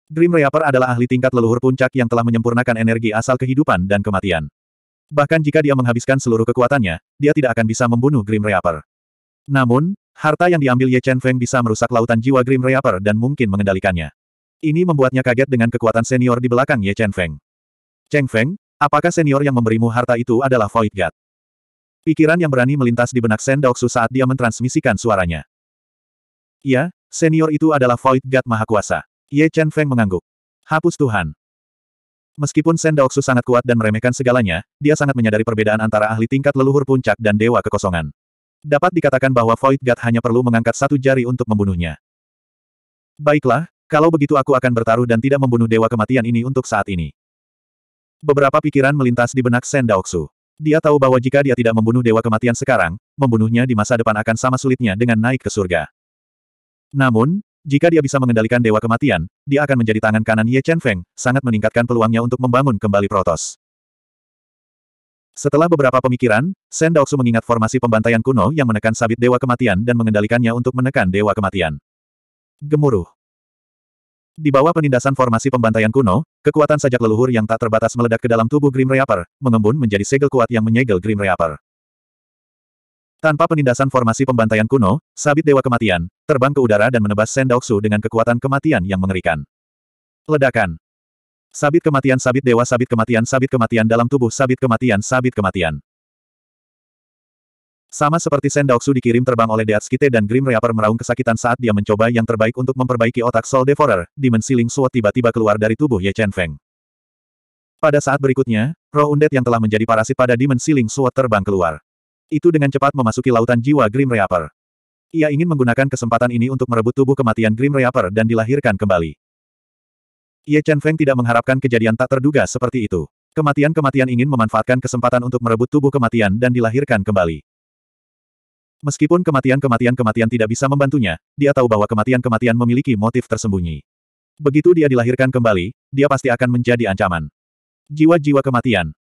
Grim Reaper adalah ahli tingkat leluhur puncak yang telah menyempurnakan energi asal kehidupan dan kematian. Bahkan jika dia menghabiskan seluruh kekuatannya, dia tidak akan bisa membunuh Grim Reaper. Namun, harta yang diambil Ye Chen Feng bisa merusak lautan jiwa Grim Reaper dan mungkin mengendalikannya. Ini membuatnya kaget dengan kekuatan senior di belakang Ye Chen Feng. Cheng Feng, apakah senior yang memberimu harta itu adalah Void God? Pikiran yang berani melintas di benak Sen Daoksu saat dia mentransmisikan suaranya. Ya, senior itu adalah Void God Maha Kuasa. Ye Chen Feng mengangguk. Hapus Tuhan. Meskipun Sen Daoksu sangat kuat dan meremehkan segalanya, dia sangat menyadari perbedaan antara ahli tingkat leluhur puncak dan dewa kekosongan. Dapat dikatakan bahwa Void God hanya perlu mengangkat satu jari untuk membunuhnya. Baiklah, kalau begitu aku akan bertaruh dan tidak membunuh dewa kematian ini untuk saat ini. Beberapa pikiran melintas di benak Sen Daoksu. Dia tahu bahwa jika dia tidak membunuh Dewa Kematian sekarang, membunuhnya di masa depan akan sama sulitnya dengan naik ke surga. Namun, jika dia bisa mengendalikan Dewa Kematian, dia akan menjadi tangan kanan Ye Chen Feng, sangat meningkatkan peluangnya untuk membangun kembali Protos. Setelah beberapa pemikiran, Sen Daoxu mengingat formasi pembantaian kuno yang menekan sabit Dewa Kematian dan mengendalikannya untuk menekan Dewa Kematian. Gemuruh. Di bawah penindasan formasi pembantaian kuno, kekuatan sajak leluhur yang tak terbatas meledak ke dalam tubuh Grim Reaper, mengembun menjadi segel kuat yang menyegel Grim Reaper. Tanpa penindasan formasi pembantaian kuno, sabit Dewa Kematian, terbang ke udara dan menebas Sendaoksu dengan kekuatan kematian yang mengerikan. Ledakan. Sabit kematian sabit dewa sabit kematian sabit kematian dalam tubuh sabit kematian sabit kematian. Sama seperti Sendaoksu dikirim terbang oleh Deatskite dan Grim Reaper meraung kesakitan saat dia mencoba yang terbaik untuk memperbaiki otak Soul Devourer, dimensi Ling Suo tiba-tiba keluar dari tubuh Ye Chen Feng. Pada saat berikutnya, roh undet yang telah menjadi parasit pada dimensi Ling Suo terbang keluar. Itu dengan cepat memasuki lautan jiwa Grim Reaper. Ia ingin menggunakan kesempatan ini untuk merebut tubuh kematian Grim Reaper dan dilahirkan kembali. Ye Chen Feng tidak mengharapkan kejadian tak terduga seperti itu. Kematian-kematian ingin memanfaatkan kesempatan untuk merebut tubuh kematian dan dilahirkan kembali. Meskipun kematian-kematian-kematian tidak bisa membantunya, dia tahu bahwa kematian-kematian memiliki motif tersembunyi. Begitu dia dilahirkan kembali, dia pasti akan menjadi ancaman. Jiwa-jiwa kematian.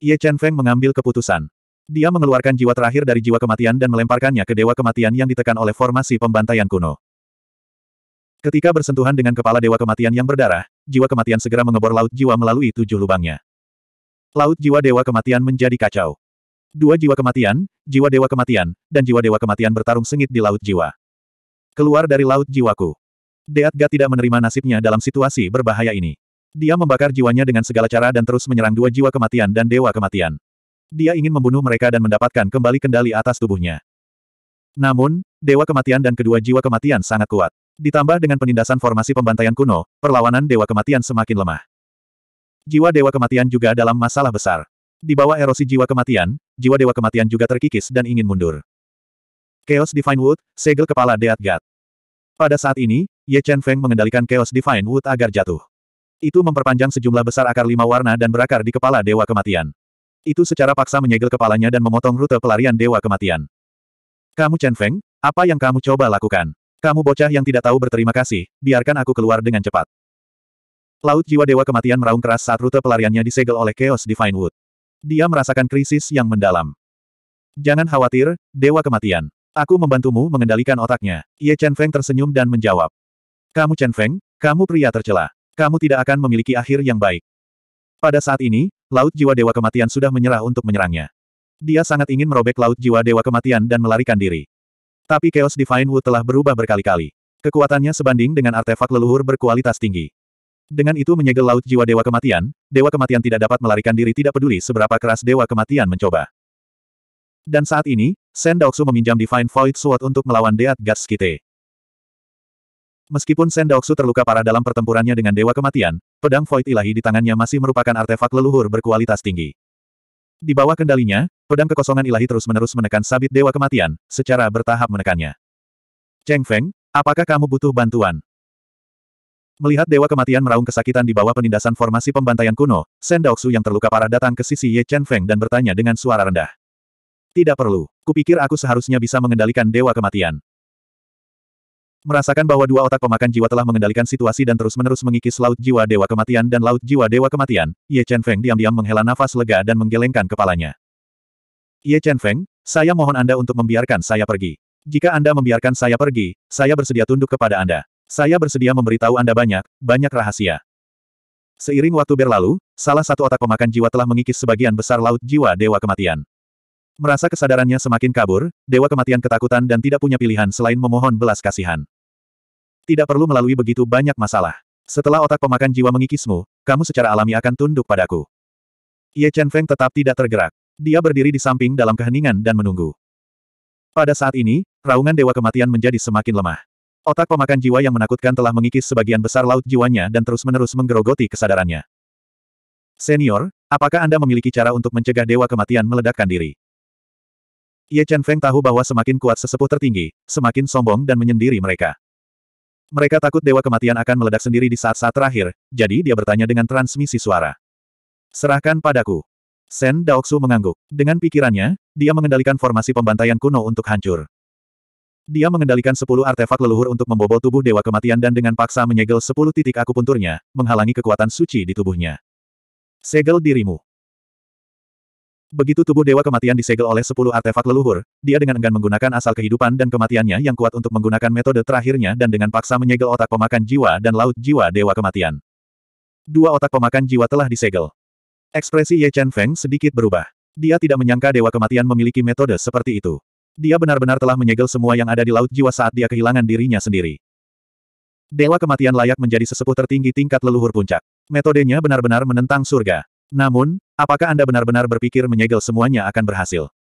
Ye Chen Feng mengambil keputusan. Dia mengeluarkan jiwa terakhir dari jiwa kematian dan melemparkannya ke dewa kematian yang ditekan oleh formasi pembantaian kuno. Ketika bersentuhan dengan kepala dewa kematian yang berdarah, jiwa kematian segera mengebor laut jiwa melalui tujuh lubangnya. Laut jiwa dewa kematian menjadi kacau. Dua jiwa kematian, jiwa dewa kematian, dan jiwa dewa kematian bertarung sengit di laut jiwa. Keluar dari laut jiwaku. Deatga tidak menerima nasibnya dalam situasi berbahaya ini. Dia membakar jiwanya dengan segala cara dan terus menyerang dua jiwa kematian dan dewa kematian. Dia ingin membunuh mereka dan mendapatkan kembali kendali atas tubuhnya. Namun, dewa kematian dan kedua jiwa kematian sangat kuat. Ditambah dengan penindasan formasi pembantaian kuno, perlawanan dewa kematian semakin lemah. Jiwa dewa kematian juga dalam masalah besar. Di bawah erosi jiwa kematian, jiwa dewa kematian juga terkikis dan ingin mundur. Chaos Divine Wood, segel kepala Deat God. Pada saat ini, Ye Chen Feng mengendalikan Chaos Divine Wood agar jatuh. Itu memperpanjang sejumlah besar akar lima warna dan berakar di kepala Dewa Kematian. Itu secara paksa menyegel kepalanya dan memotong rute pelarian Dewa Kematian. Kamu Chen Feng, apa yang kamu coba lakukan? Kamu bocah yang tidak tahu berterima kasih, biarkan aku keluar dengan cepat. Laut jiwa Dewa Kematian meraung keras saat rute pelariannya disegel oleh Chaos Divine Wood. Dia merasakan krisis yang mendalam. Jangan khawatir, Dewa Kematian. Aku membantumu mengendalikan otaknya. Ye Chen Feng tersenyum dan menjawab. Kamu Chen Feng, kamu pria tercela. Kamu tidak akan memiliki akhir yang baik. Pada saat ini, Laut Jiwa Dewa Kematian sudah menyerah untuk menyerangnya. Dia sangat ingin merobek Laut Jiwa Dewa Kematian dan melarikan diri. Tapi Chaos Divine Wu telah berubah berkali-kali. Kekuatannya sebanding dengan artefak leluhur berkualitas tinggi. Dengan itu menyegel laut jiwa Dewa Kematian, Dewa Kematian tidak dapat melarikan diri tidak peduli seberapa keras Dewa Kematian mencoba. Dan saat ini, Sen Daoksu meminjam Divine Void Sword untuk melawan Deat Gas Kite. Meskipun Sen Daoksu terluka parah dalam pertempurannya dengan Dewa Kematian, pedang Void Ilahi di tangannya masih merupakan artefak leluhur berkualitas tinggi. Di bawah kendalinya, pedang kekosongan ilahi terus-menerus menekan sabit Dewa Kematian, secara bertahap menekannya. Cheng Feng, apakah kamu butuh bantuan? Melihat Dewa Kematian meraung kesakitan di bawah penindasan formasi pembantaian kuno, Shen Daoxu yang terluka parah datang ke sisi Ye Chen Feng dan bertanya dengan suara rendah. Tidak perlu, kupikir aku seharusnya bisa mengendalikan Dewa Kematian. Merasakan bahwa dua otak pemakan jiwa telah mengendalikan situasi dan terus-menerus mengikis Laut Jiwa Dewa Kematian dan Laut Jiwa Dewa Kematian, Ye Chen Feng diam-diam menghela nafas lega dan menggelengkan kepalanya. Ye Chen Feng, saya mohon Anda untuk membiarkan saya pergi. Jika Anda membiarkan saya pergi, saya bersedia tunduk kepada Anda. Saya bersedia memberitahu Anda banyak, banyak rahasia. Seiring waktu berlalu, salah satu otak pemakan jiwa telah mengikis sebagian besar laut jiwa Dewa Kematian. Merasa kesadarannya semakin kabur, Dewa Kematian ketakutan dan tidak punya pilihan selain memohon belas kasihan. Tidak perlu melalui begitu banyak masalah. Setelah otak pemakan jiwa mengikismu, kamu secara alami akan tunduk padaku. Ye Chen Feng tetap tidak tergerak. Dia berdiri di samping dalam keheningan dan menunggu. Pada saat ini, raungan Dewa Kematian menjadi semakin lemah. Otak pemakan jiwa yang menakutkan telah mengikis sebagian besar laut jiwanya dan terus-menerus menggerogoti kesadarannya. Senior, apakah Anda memiliki cara untuk mencegah dewa kematian meledakkan diri? Ye Chen Feng tahu bahwa semakin kuat sesepuh tertinggi, semakin sombong dan menyendiri mereka. Mereka takut dewa kematian akan meledak sendiri di saat-saat terakhir, jadi dia bertanya dengan transmisi suara. Serahkan padaku. Sen Daoksu mengangguk. Dengan pikirannya, dia mengendalikan formasi pembantaian kuno untuk hancur. Dia mengendalikan sepuluh artefak leluhur untuk membobol tubuh Dewa Kematian dan dengan paksa menyegel sepuluh titik akupunturnya, menghalangi kekuatan suci di tubuhnya. Segel dirimu. Begitu tubuh Dewa Kematian disegel oleh sepuluh artefak leluhur, dia dengan enggan menggunakan asal kehidupan dan kematiannya yang kuat untuk menggunakan metode terakhirnya dan dengan paksa menyegel otak pemakan jiwa dan laut jiwa Dewa Kematian. Dua otak pemakan jiwa telah disegel. Ekspresi Ye Chen Feng sedikit berubah. Dia tidak menyangka Dewa Kematian memiliki metode seperti itu. Dia benar-benar telah menyegel semua yang ada di Laut Jiwa saat dia kehilangan dirinya sendiri. Dewa kematian layak menjadi sesepuh tertinggi tingkat leluhur puncak. Metodenya benar-benar menentang surga. Namun, apakah Anda benar-benar berpikir menyegel semuanya akan berhasil?